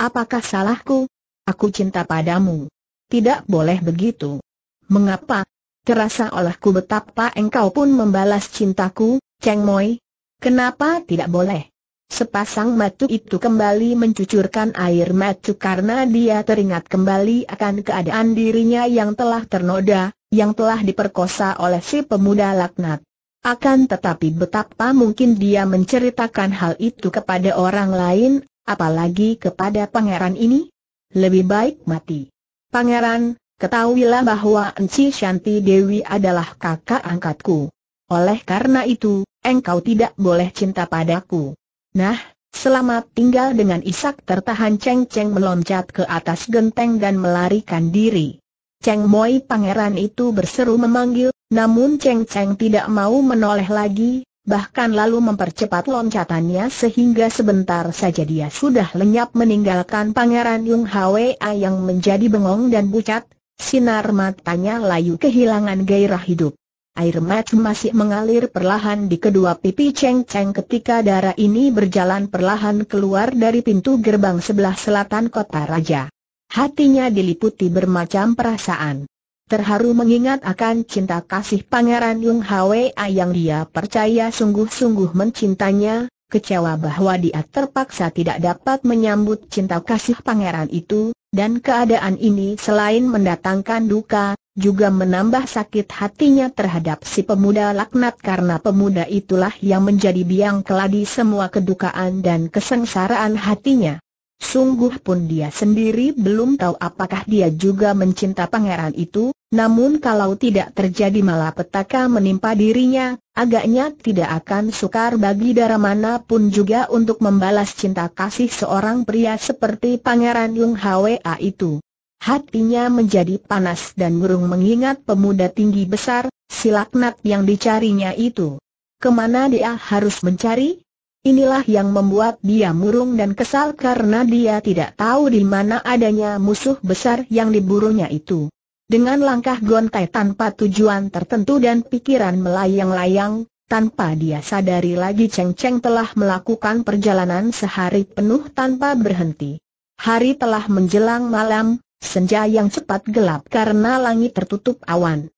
Apakah salahku? Aku cinta padamu. Tidak boleh begitu. Mengapa? Terasa olehku betapa engkau pun membalas cintaku, Cheng Moi. Kenapa tidak boleh? Sepasang matu itu kembali mencucurkan air matu karena dia teringat kembali akan keadaan dirinya yang telah ternoda, yang telah diperkosa oleh si pemuda laknat. Akan tetapi betapa mungkin dia menceritakan hal itu kepada orang lain, apalagi kepada pangeran ini? Lebih baik mati. Pangeran, ketahuilah bahwa Enci Shanti Dewi adalah kakak angkatku. Oleh karena itu, engkau tidak boleh cinta padaku. Nah, selamat tinggal dengan Isak tertahan Cheng Cheng meloncat ke atas genteng dan melarikan diri. Cheng Moi pangeran itu berseru memanggil namun Cheng Cheng tidak mau menoleh lagi, bahkan lalu mempercepat loncatannya sehingga sebentar saja dia sudah lenyap meninggalkan Pangeran Yung Hwa yang menjadi bengong dan pucat, sinar matanya layu kehilangan gairah hidup. Air mata masih mengalir perlahan di kedua pipi Cheng Cheng ketika darah ini berjalan perlahan keluar dari pintu gerbang sebelah selatan kota raja. Hatinya diliputi bermacam perasaan terharu mengingat akan cinta kasih Pangeran Yung Hwa yang dia percaya sungguh-sungguh mencintanya, kecewa bahwa dia terpaksa tidak dapat menyambut cinta kasih Pangeran itu, dan keadaan ini selain mendatangkan duka, juga menambah sakit hatinya terhadap si pemuda laknat karena pemuda itulah yang menjadi biang keladi semua kedukaan dan kesengsaraan hatinya. Sungguh pun dia sendiri belum tahu apakah dia juga mencinta pangeran itu, namun kalau tidak terjadi malapetaka menimpa dirinya, agaknya tidak akan sukar bagi darah mana pun juga untuk membalas cinta kasih seorang pria seperti pangeran Yung Hwa itu. Hatinya menjadi panas dan murung mengingat pemuda tinggi besar, silaknat yang dicarinya itu. Kemana dia harus mencari? Inilah yang membuat dia murung dan kesal karena dia tidak tahu di mana adanya musuh besar yang diburunya itu. Dengan langkah gontai tanpa tujuan tertentu dan pikiran melayang-layang, tanpa dia sadari lagi Cheng Cheng telah melakukan perjalanan sehari penuh tanpa berhenti. Hari telah menjelang malam, senja yang cepat gelap karena langit tertutup awan.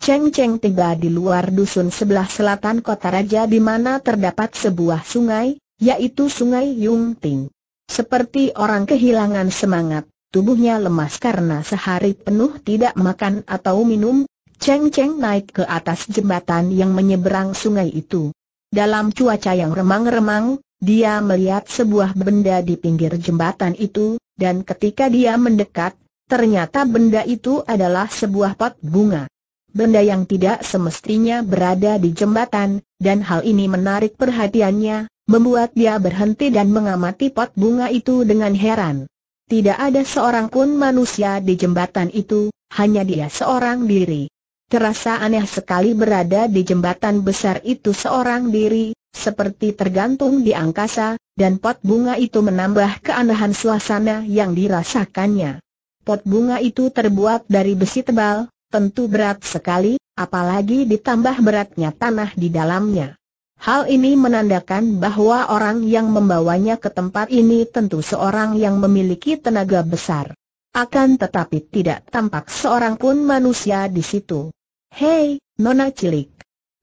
Cheng Cheng tiba di luar dusun sebelah selatan kota raja di mana terdapat sebuah sungai, yaitu sungai Yung Ting. Seperti orang kehilangan semangat, tubuhnya lemas karena sehari penuh tidak makan atau minum, Cheng Cheng naik ke atas jembatan yang menyeberang sungai itu. Dalam cuaca yang remang-remang, dia melihat sebuah benda di pinggir jembatan itu, dan ketika dia mendekat, ternyata benda itu adalah sebuah pot bunga benda yang tidak semestinya berada di jembatan, dan hal ini menarik perhatiannya, membuat dia berhenti dan mengamati pot bunga itu dengan heran. Tidak ada seorang pun manusia di jembatan itu, hanya dia seorang diri. Terasa aneh sekali berada di jembatan besar itu seorang diri, seperti tergantung di angkasa, dan pot bunga itu menambah keanehan suasana yang dirasakannya. Pot bunga itu terbuat dari besi tebal, tentu berat sekali, apalagi ditambah beratnya tanah di dalamnya. Hal ini menandakan bahwa orang yang membawanya ke tempat ini tentu seorang yang memiliki tenaga besar. Akan tetapi tidak tampak seorang pun manusia di situ. Hei, nona cilik.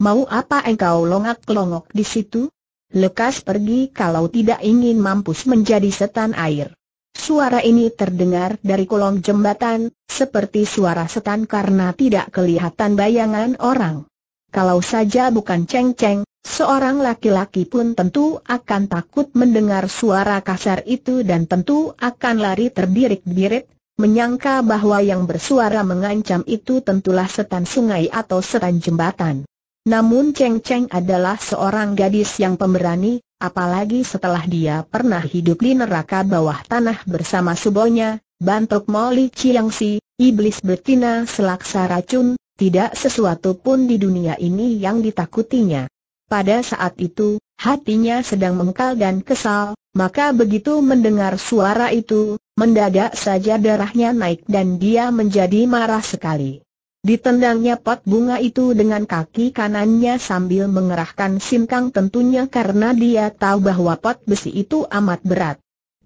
Mau apa engkau longak-longok di situ? Lekas pergi kalau tidak ingin mampus menjadi setan air. Suara ini terdengar dari kolong jembatan, seperti suara setan karena tidak kelihatan bayangan orang. Kalau saja bukan ceng-ceng, seorang laki-laki pun tentu akan takut mendengar suara kasar itu dan tentu akan lari terbirit-birit, menyangka bahwa yang bersuara mengancam itu tentulah setan sungai atau setan jembatan. Namun ceng-ceng adalah seorang gadis yang pemberani, Apalagi setelah dia pernah hidup di neraka bawah tanah bersama subonya, bantuk Molly Chiangsi, iblis betina selaksa racun, tidak sesuatu pun di dunia ini yang ditakutinya. Pada saat itu, hatinya sedang mengkal dan kesal, maka begitu mendengar suara itu, mendadak saja darahnya naik dan dia menjadi marah sekali. Ditendangnya pot bunga itu dengan kaki kanannya sambil mengerahkan sinkang tentunya karena dia tahu bahwa pot besi itu amat berat.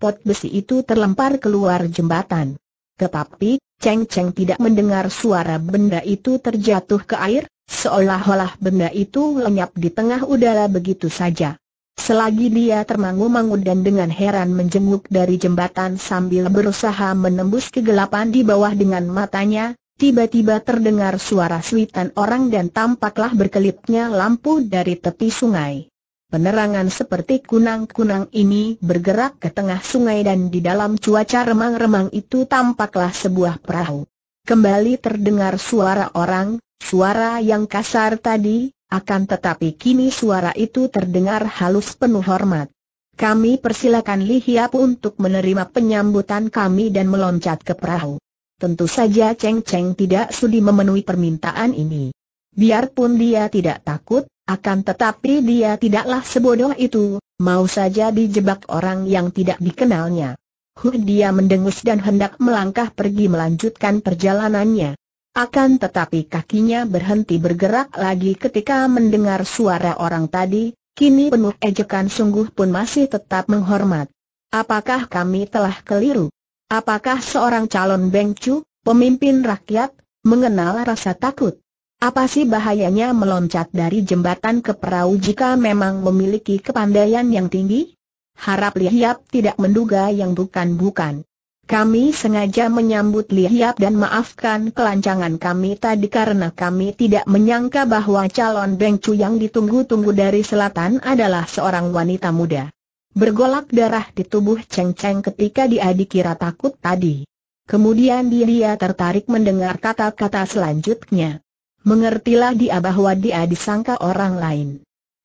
Pot besi itu terlempar keluar jembatan. Tetapi, Cheng Cheng tidak mendengar suara benda itu terjatuh ke air, seolah-olah benda itu lenyap di tengah udara begitu saja. Selagi dia termangu-mangu dan dengan heran menjenguk dari jembatan sambil berusaha menembus kegelapan di bawah dengan matanya, tiba-tiba terdengar suara suitan orang dan tampaklah berkelipnya lampu dari tepi sungai. Penerangan seperti kunang-kunang ini bergerak ke tengah sungai dan di dalam cuaca remang-remang itu tampaklah sebuah perahu. Kembali terdengar suara orang, suara yang kasar tadi, akan tetapi kini suara itu terdengar halus penuh hormat. Kami persilakan Lihiap untuk menerima penyambutan kami dan meloncat ke perahu. Tentu saja Cheng Cheng tidak sudi memenuhi permintaan ini. Biarpun dia tidak takut, akan tetapi dia tidaklah sebodoh itu, mau saja dijebak orang yang tidak dikenalnya. Huh dia mendengus dan hendak melangkah pergi melanjutkan perjalanannya. Akan tetapi kakinya berhenti bergerak lagi ketika mendengar suara orang tadi, kini penuh ejekan sungguh pun masih tetap menghormat. Apakah kami telah keliru? Apakah seorang calon bengcu, pemimpin rakyat, mengenal rasa takut? Apa sih bahayanya meloncat dari jembatan ke perahu jika memang memiliki kepandaian yang tinggi? Harap Lihiap tidak menduga yang bukan-bukan. Kami sengaja menyambut Lihiap dan maafkan kelancangan kami tadi karena kami tidak menyangka bahwa calon bengcu yang ditunggu-tunggu dari selatan adalah seorang wanita muda. Bergolak darah di tubuh Cheng Cheng ketika dia dikira takut tadi. Kemudian dia tertarik mendengar kata-kata selanjutnya. Mengertilah dia bahwa dia disangka orang lain.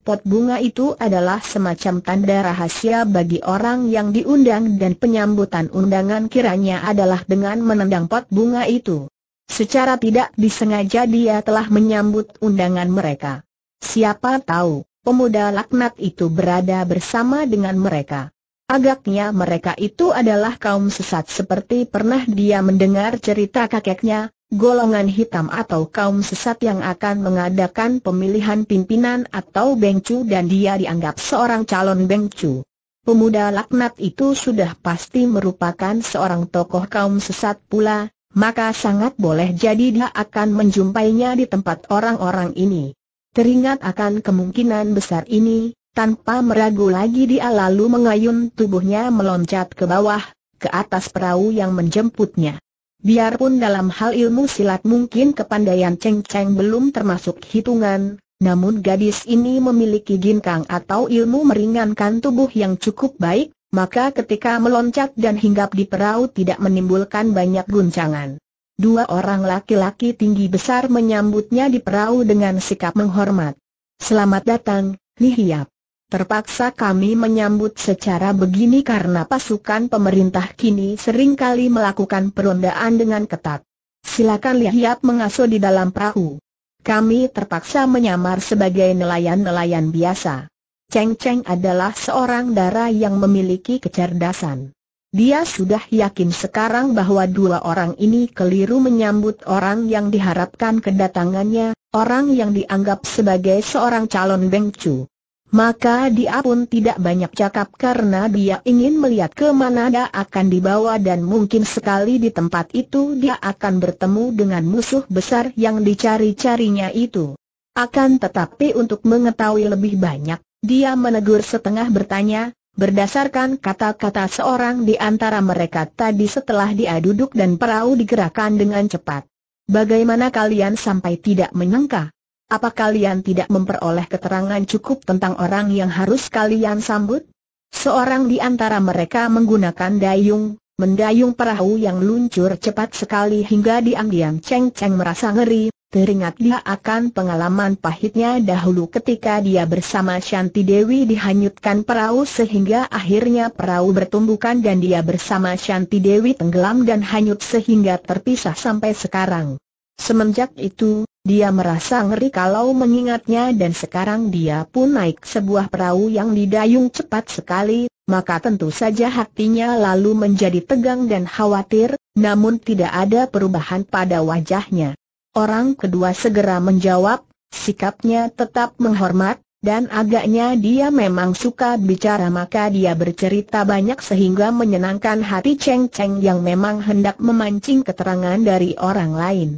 Pot bunga itu adalah semacam tanda rahasia bagi orang yang diundang dan penyambutan undangan kiranya adalah dengan menendang pot bunga itu. Secara tidak disengaja dia telah menyambut undangan mereka. Siapa tahu, pemuda laknat itu berada bersama dengan mereka. Agaknya mereka itu adalah kaum sesat seperti pernah dia mendengar cerita kakeknya, golongan hitam atau kaum sesat yang akan mengadakan pemilihan pimpinan atau bengcu dan dia dianggap seorang calon bengcu. Pemuda laknat itu sudah pasti merupakan seorang tokoh kaum sesat pula, maka sangat boleh jadi dia akan menjumpainya di tempat orang-orang ini. Teringat akan kemungkinan besar ini, tanpa meragu lagi dia lalu mengayun tubuhnya meloncat ke bawah, ke atas perahu yang menjemputnya. Biarpun dalam hal ilmu silat mungkin kepandaian Cheng Cheng belum termasuk hitungan, namun gadis ini memiliki ginkang atau ilmu meringankan tubuh yang cukup baik, maka ketika meloncat dan hinggap di perahu tidak menimbulkan banyak guncangan. Dua orang laki-laki tinggi besar menyambutnya di perahu dengan sikap menghormat. Selamat datang, Lihiap. Terpaksa kami menyambut secara begini karena pasukan pemerintah kini sering kali melakukan perondaan dengan ketat. Silakan Lihiap mengasuh di dalam perahu. Kami terpaksa menyamar sebagai nelayan-nelayan biasa. Cheng Cheng adalah seorang dara yang memiliki kecerdasan. Dia sudah yakin sekarang bahwa dua orang ini keliru menyambut orang yang diharapkan kedatangannya, orang yang dianggap sebagai seorang calon bengcu. Maka dia pun tidak banyak cakap karena dia ingin melihat ke mana dia akan dibawa dan mungkin sekali di tempat itu dia akan bertemu dengan musuh besar yang dicari-carinya itu. Akan tetapi untuk mengetahui lebih banyak, dia menegur setengah bertanya, Berdasarkan kata-kata seorang di antara mereka tadi setelah dia duduk dan perahu digerakkan dengan cepat. Bagaimana kalian sampai tidak menyangka? Apa kalian tidak memperoleh keterangan cukup tentang orang yang harus kalian sambut? Seorang di antara mereka menggunakan dayung, mendayung perahu yang luncur cepat sekali hingga diam-diam ceng-ceng merasa ngeri, Teringat dia akan pengalaman pahitnya dahulu ketika dia bersama Shanti Dewi dihanyutkan perahu sehingga akhirnya perahu bertumbukan dan dia bersama Shanti Dewi tenggelam dan hanyut sehingga terpisah sampai sekarang. Semenjak itu, dia merasa ngeri kalau mengingatnya dan sekarang dia pun naik sebuah perahu yang didayung cepat sekali, maka tentu saja hatinya lalu menjadi tegang dan khawatir, namun tidak ada perubahan pada wajahnya. Orang kedua segera menjawab, sikapnya tetap menghormat, dan agaknya dia memang suka bicara maka dia bercerita banyak sehingga menyenangkan hati Cheng Cheng yang memang hendak memancing keterangan dari orang lain.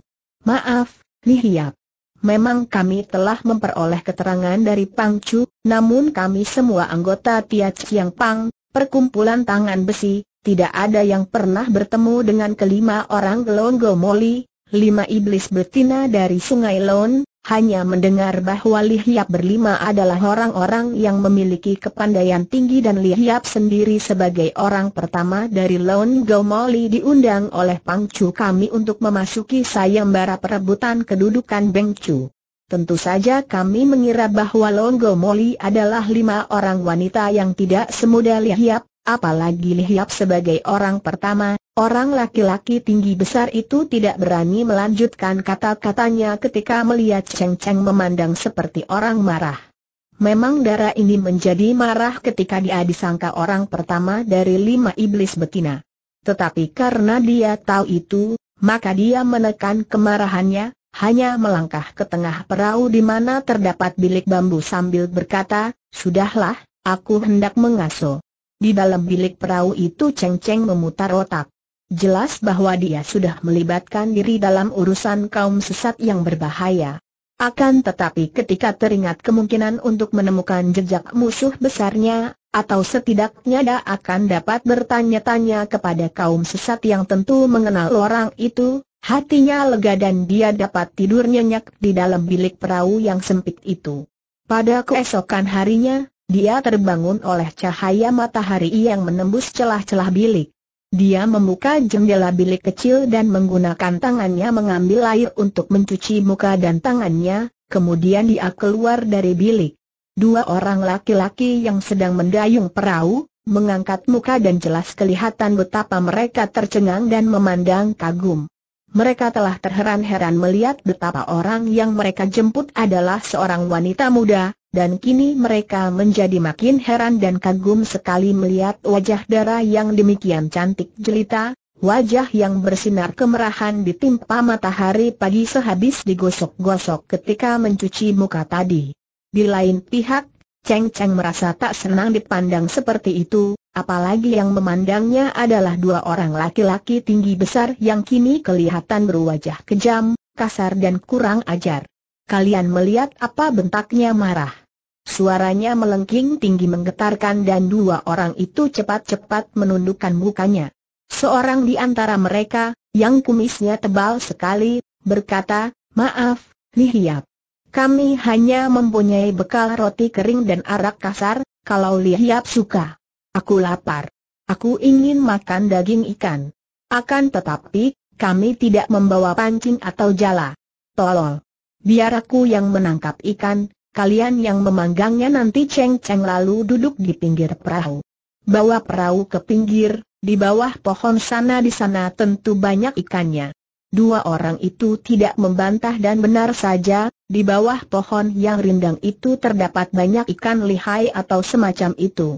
Maaf, lihat, Memang kami telah memperoleh keterangan dari Pang Chu, namun kami semua anggota Tia Yang Pang, perkumpulan tangan besi, tidak ada yang pernah bertemu dengan kelima orang Gelonggo Moli, lima iblis betina dari Sungai Lon, hanya mendengar bahwa Lihiap berlima adalah orang-orang yang memiliki kepandaian tinggi dan Lihiap sendiri sebagai orang pertama dari Lon Gomoli diundang oleh Pangcu kami untuk memasuki sayembara perebutan kedudukan Bengcu. Tentu saja kami mengira bahwa Lon Gomoli adalah lima orang wanita yang tidak semudah Lihiap, apalagi Lihiap sebagai orang pertama, orang laki-laki tinggi besar itu tidak berani melanjutkan kata-katanya ketika melihat Cheng Cheng memandang seperti orang marah. Memang darah ini menjadi marah ketika dia disangka orang pertama dari lima iblis betina. Tetapi karena dia tahu itu, maka dia menekan kemarahannya, hanya melangkah ke tengah perahu di mana terdapat bilik bambu sambil berkata, Sudahlah, aku hendak mengasuh. Di dalam bilik perahu itu Cheng Cheng memutar otak. Jelas bahwa dia sudah melibatkan diri dalam urusan kaum sesat yang berbahaya. Akan tetapi ketika teringat kemungkinan untuk menemukan jejak musuh besarnya, atau setidaknya dia akan dapat bertanya-tanya kepada kaum sesat yang tentu mengenal orang itu, hatinya lega dan dia dapat tidur nyenyak di dalam bilik perahu yang sempit itu. Pada keesokan harinya, dia terbangun oleh cahaya matahari yang menembus celah-celah bilik. Dia membuka jendela bilik kecil dan menggunakan tangannya mengambil air untuk mencuci muka dan tangannya, kemudian dia keluar dari bilik. Dua orang laki-laki yang sedang mendayung perahu, mengangkat muka dan jelas kelihatan betapa mereka tercengang dan memandang kagum. Mereka telah terheran-heran melihat betapa orang yang mereka jemput adalah seorang wanita muda, dan kini mereka menjadi makin heran dan kagum sekali melihat wajah darah yang demikian cantik jelita, wajah yang bersinar kemerahan ditimpa matahari pagi sehabis digosok-gosok ketika mencuci muka tadi. Di lain pihak, Cheng Cheng merasa tak senang dipandang seperti itu, apalagi yang memandangnya adalah dua orang laki-laki tinggi besar yang kini kelihatan berwajah kejam, kasar dan kurang ajar. Kalian melihat apa bentaknya marah. Suaranya melengking tinggi menggetarkan dan dua orang itu cepat-cepat menundukkan mukanya. Seorang di antara mereka, yang kumisnya tebal sekali, berkata, Maaf, Lihiap. Kami hanya mempunyai bekal roti kering dan arak kasar, kalau Lihiap suka. Aku lapar. Aku ingin makan daging ikan. Akan tetapi, kami tidak membawa pancing atau jala. Tolol. Biar aku yang menangkap ikan, Kalian yang memanggangnya nanti Cheng Cheng lalu duduk di pinggir perahu. Bawa perahu ke pinggir, di bawah pohon sana di sana tentu banyak ikannya. Dua orang itu tidak membantah dan benar saja, di bawah pohon yang rindang itu terdapat banyak ikan lihai atau semacam itu.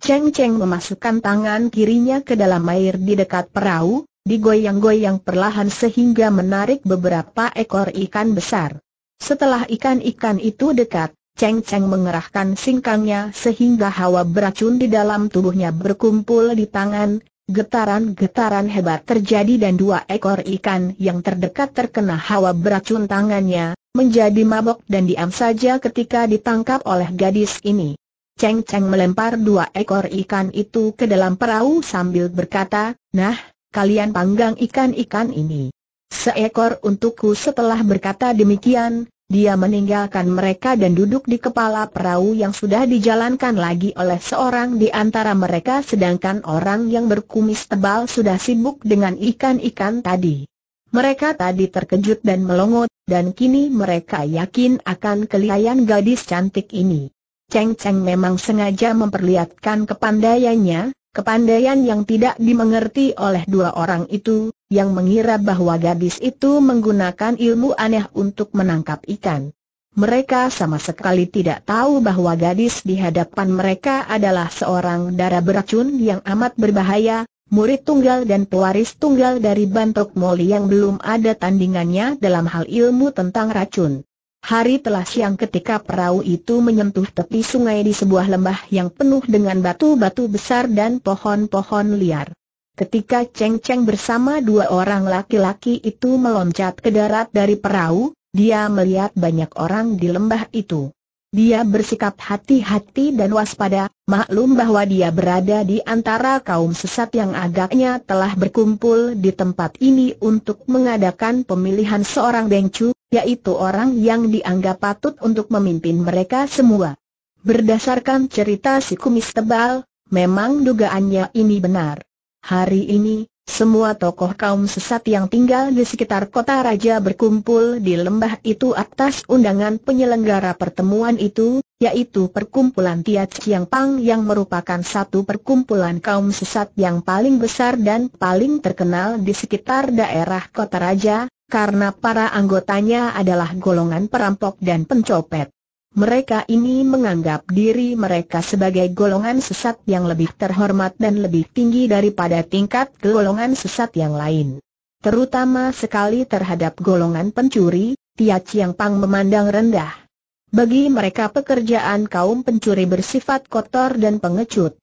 Cheng Cheng memasukkan tangan kirinya ke dalam air di dekat perahu, digoyang-goyang perlahan sehingga menarik beberapa ekor ikan besar. Setelah ikan-ikan itu dekat, Cheng Cheng mengerahkan singkangnya sehingga hawa beracun di dalam tubuhnya berkumpul di tangan, getaran-getaran hebat terjadi dan dua ekor ikan yang terdekat terkena hawa beracun tangannya, menjadi mabok dan diam saja ketika ditangkap oleh gadis ini. Cheng Cheng melempar dua ekor ikan itu ke dalam perahu sambil berkata, Nah, kalian panggang ikan-ikan ini. Seekor untukku setelah berkata demikian, dia meninggalkan mereka dan duduk di kepala perahu yang sudah dijalankan lagi oleh seorang di antara mereka sedangkan orang yang berkumis tebal sudah sibuk dengan ikan-ikan tadi. Mereka tadi terkejut dan melongot, dan kini mereka yakin akan kelihayan gadis cantik ini. Cheng Cheng memang sengaja memperlihatkan kepandaiannya, kepandaian yang tidak dimengerti oleh dua orang itu, yang mengira bahwa gadis itu menggunakan ilmu aneh untuk menangkap ikan. Mereka sama sekali tidak tahu bahwa gadis di hadapan mereka adalah seorang darah beracun yang amat berbahaya, murid tunggal dan pewaris tunggal dari Bantok Moli yang belum ada tandingannya dalam hal ilmu tentang racun. Hari telah siang ketika perahu itu menyentuh tepi sungai di sebuah lembah yang penuh dengan batu-batu besar dan pohon-pohon liar. Ketika Cheng Cheng bersama dua orang laki-laki itu meloncat ke darat dari perahu, dia melihat banyak orang di lembah itu. Dia bersikap hati-hati dan waspada, maklum bahwa dia berada di antara kaum sesat yang agaknya telah berkumpul di tempat ini untuk mengadakan pemilihan seorang bengcu, yaitu orang yang dianggap patut untuk memimpin mereka semua. Berdasarkan cerita si kumis tebal, memang dugaannya ini benar. Hari ini, semua tokoh kaum sesat yang tinggal di sekitar kota raja berkumpul di lembah itu atas undangan penyelenggara pertemuan itu, yaitu perkumpulan Tiat Chiang Pang yang merupakan satu perkumpulan kaum sesat yang paling besar dan paling terkenal di sekitar daerah kota raja, karena para anggotanya adalah golongan perampok dan pencopet. Mereka ini menganggap diri mereka sebagai golongan sesat yang lebih terhormat dan lebih tinggi daripada tingkat golongan sesat yang lain. Terutama sekali terhadap golongan pencuri, Tia Chiang Pang memandang rendah. Bagi mereka pekerjaan kaum pencuri bersifat kotor dan pengecut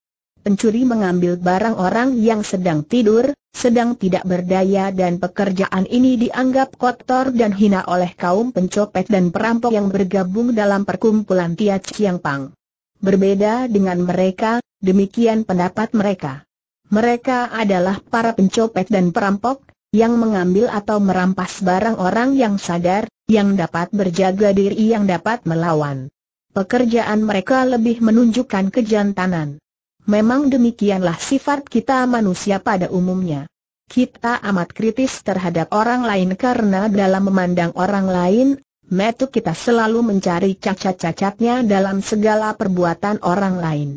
pencuri mengambil barang orang yang sedang tidur, sedang tidak berdaya dan pekerjaan ini dianggap kotor dan hina oleh kaum pencopet dan perampok yang bergabung dalam perkumpulan Tia Chiang Pang. Berbeda dengan mereka, demikian pendapat mereka. Mereka adalah para pencopet dan perampok, yang mengambil atau merampas barang orang yang sadar, yang dapat berjaga diri yang dapat melawan. Pekerjaan mereka lebih menunjukkan kejantanan. Memang demikianlah sifat kita manusia pada umumnya. Kita amat kritis terhadap orang lain karena dalam memandang orang lain, metu kita selalu mencari cacat-cacatnya dalam segala perbuatan orang lain.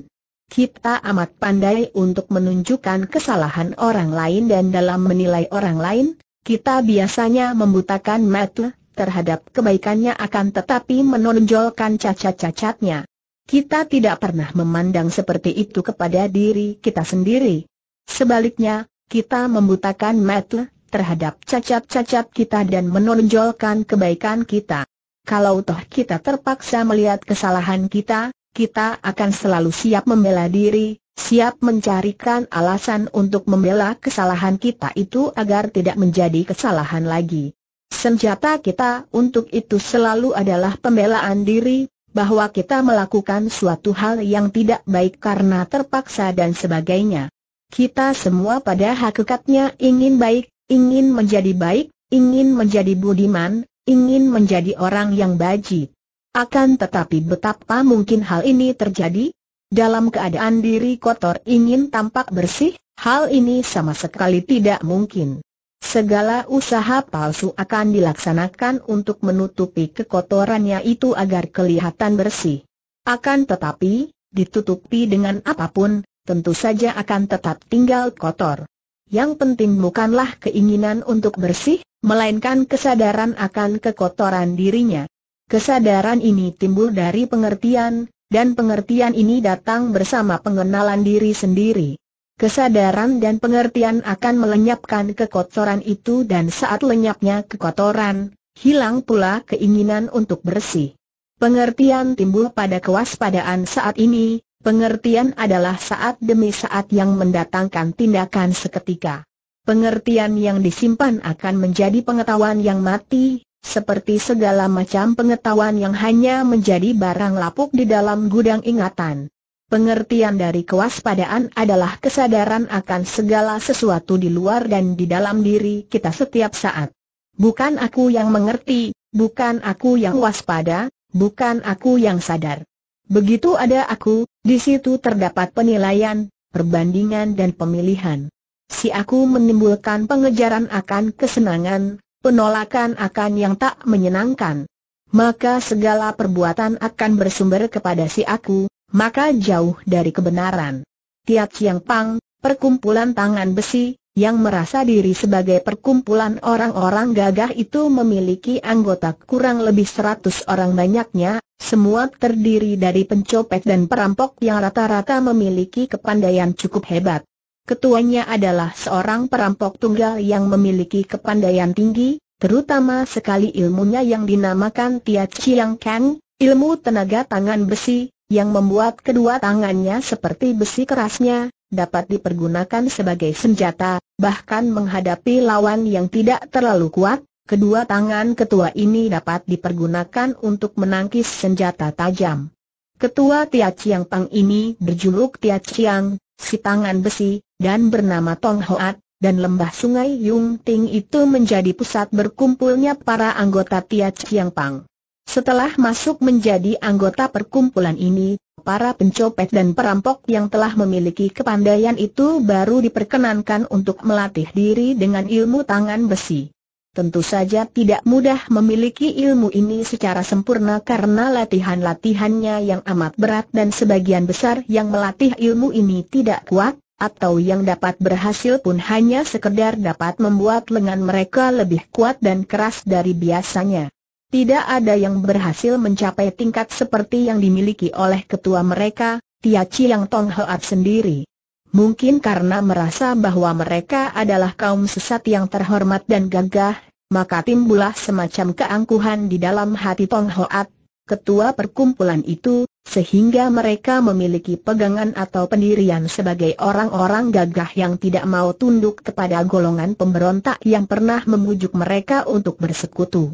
Kita amat pandai untuk menunjukkan kesalahan orang lain dan dalam menilai orang lain, kita biasanya membutakan metu terhadap kebaikannya akan tetapi menonjolkan cacat-cacatnya. Kita tidak pernah memandang seperti itu kepada diri kita sendiri. Sebaliknya, kita membutakan mata terhadap cacat-cacat kita dan menonjolkan kebaikan kita. Kalau toh kita terpaksa melihat kesalahan kita, kita akan selalu siap membela diri, siap mencarikan alasan untuk membela kesalahan kita itu agar tidak menjadi kesalahan lagi. Senjata kita untuk itu selalu adalah pembelaan diri, bahwa kita melakukan suatu hal yang tidak baik karena terpaksa dan sebagainya. Kita semua pada hakikatnya ingin baik, ingin menjadi baik, ingin menjadi budiman, ingin menjadi orang yang baji. Akan tetapi betapa mungkin hal ini terjadi? Dalam keadaan diri kotor ingin tampak bersih, hal ini sama sekali tidak mungkin. Segala usaha palsu akan dilaksanakan untuk menutupi kekotorannya itu agar kelihatan bersih. Akan tetapi, ditutupi dengan apapun, tentu saja akan tetap tinggal kotor. Yang penting bukanlah keinginan untuk bersih, melainkan kesadaran akan kekotoran dirinya. Kesadaran ini timbul dari pengertian, dan pengertian ini datang bersama pengenalan diri sendiri. Kesadaran dan pengertian akan melenyapkan kekotoran itu dan saat lenyapnya kekotoran, hilang pula keinginan untuk bersih. Pengertian timbul pada kewaspadaan saat ini, pengertian adalah saat demi saat yang mendatangkan tindakan seketika. Pengertian yang disimpan akan menjadi pengetahuan yang mati, seperti segala macam pengetahuan yang hanya menjadi barang lapuk di dalam gudang ingatan. Pengertian dari kewaspadaan adalah kesadaran akan segala sesuatu di luar dan di dalam diri kita setiap saat. Bukan aku yang mengerti, bukan aku yang waspada, bukan aku yang sadar. Begitu ada aku, di situ terdapat penilaian, perbandingan dan pemilihan. Si aku menimbulkan pengejaran akan kesenangan, penolakan akan yang tak menyenangkan. Maka segala perbuatan akan bersumber kepada si aku, maka jauh dari kebenaran. Tiat Chiang Pang, perkumpulan tangan besi, yang merasa diri sebagai perkumpulan orang-orang gagah itu memiliki anggota kurang lebih seratus orang banyaknya, semua terdiri dari pencopet dan perampok yang rata-rata memiliki kepandaian cukup hebat. Ketuanya adalah seorang perampok tunggal yang memiliki kepandaian tinggi, terutama sekali ilmunya yang dinamakan Tia Chiang Kang, ilmu tenaga tangan besi, yang membuat kedua tangannya seperti besi kerasnya, dapat dipergunakan sebagai senjata, bahkan menghadapi lawan yang tidak terlalu kuat, kedua tangan ketua ini dapat dipergunakan untuk menangkis senjata tajam. Ketua Tia Chiang Pang ini berjuluk Tia Chiang, si tangan besi, dan bernama Tong Hoat, dan lembah sungai Yung Ting itu menjadi pusat berkumpulnya para anggota Tia Chiang Pang. Setelah masuk menjadi anggota perkumpulan ini, para pencopet dan perampok yang telah memiliki kepandaian itu baru diperkenankan untuk melatih diri dengan ilmu tangan besi. Tentu saja tidak mudah memiliki ilmu ini secara sempurna karena latihan-latihannya yang amat berat dan sebagian besar yang melatih ilmu ini tidak kuat, atau yang dapat berhasil pun hanya sekedar dapat membuat lengan mereka lebih kuat dan keras dari biasanya. Tidak ada yang berhasil mencapai tingkat seperti yang dimiliki oleh ketua mereka, Tia Chiang Tong Hoat sendiri. Mungkin karena merasa bahwa mereka adalah kaum sesat yang terhormat dan gagah, maka timbullah semacam keangkuhan di dalam hati Tong Hoat, ketua perkumpulan itu, sehingga mereka memiliki pegangan atau pendirian sebagai orang-orang gagah yang tidak mau tunduk kepada golongan pemberontak yang pernah memujuk mereka untuk bersekutu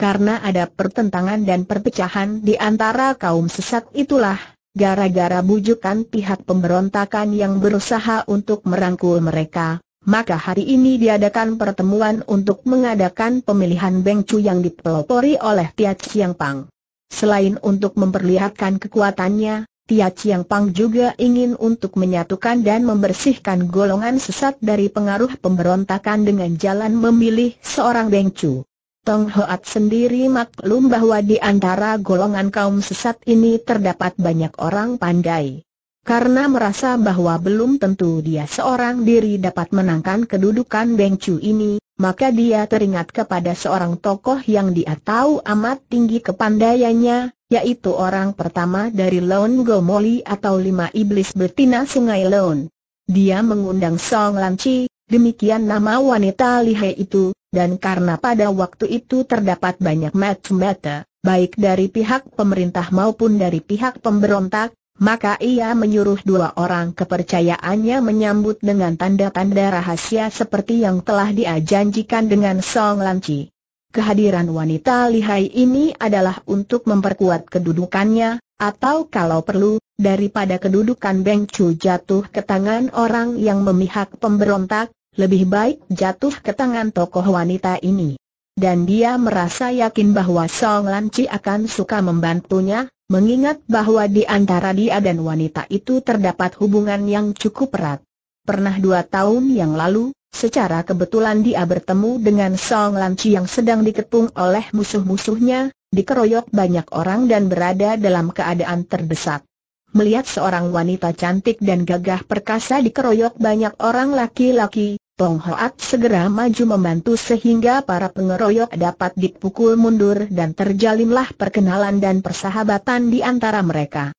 karena ada pertentangan dan perpecahan di antara kaum sesat itulah, gara-gara bujukan pihak pemberontakan yang berusaha untuk merangkul mereka, maka hari ini diadakan pertemuan untuk mengadakan pemilihan Bengcu yang dipelopori oleh Tia Chiang Pang. Selain untuk memperlihatkan kekuatannya, Tia Chiang Pang juga ingin untuk menyatukan dan membersihkan golongan sesat dari pengaruh pemberontakan dengan jalan memilih seorang Bengcu. Tong Hoat sendiri maklum bahwa di antara golongan kaum sesat ini terdapat banyak orang pandai. Karena merasa bahwa belum tentu dia seorang diri dapat menangkan kedudukan Beng Chu ini, maka dia teringat kepada seorang tokoh yang dia tahu amat tinggi kepandaiannya, yaitu orang pertama dari Lon Gomoli atau lima iblis betina sungai Lon. Dia mengundang Song Chi Demikian nama wanita lihai itu, dan karena pada waktu itu terdapat banyak mata-mata, baik dari pihak pemerintah maupun dari pihak pemberontak, maka ia menyuruh dua orang kepercayaannya menyambut dengan tanda-tanda rahasia seperti yang telah dia janjikan dengan Song Lanci. Kehadiran wanita lihai ini adalah untuk memperkuat kedudukannya, atau kalau perlu, daripada kedudukan Beng Chu jatuh ke tangan orang yang memihak pemberontak, lebih baik jatuh ke tangan tokoh wanita ini. Dan dia merasa yakin bahwa Song Lan Chi akan suka membantunya, mengingat bahwa di antara dia dan wanita itu terdapat hubungan yang cukup erat. Pernah dua tahun yang lalu, secara kebetulan dia bertemu dengan Song Lan Chi yang sedang diketung oleh musuh-musuhnya, dikeroyok banyak orang dan berada dalam keadaan terdesak. Melihat seorang wanita cantik dan gagah perkasa dikeroyok banyak orang laki-laki, Tong Hoat segera maju membantu sehingga para pengeroyok dapat dipukul mundur dan terjalinlah perkenalan dan persahabatan di antara mereka.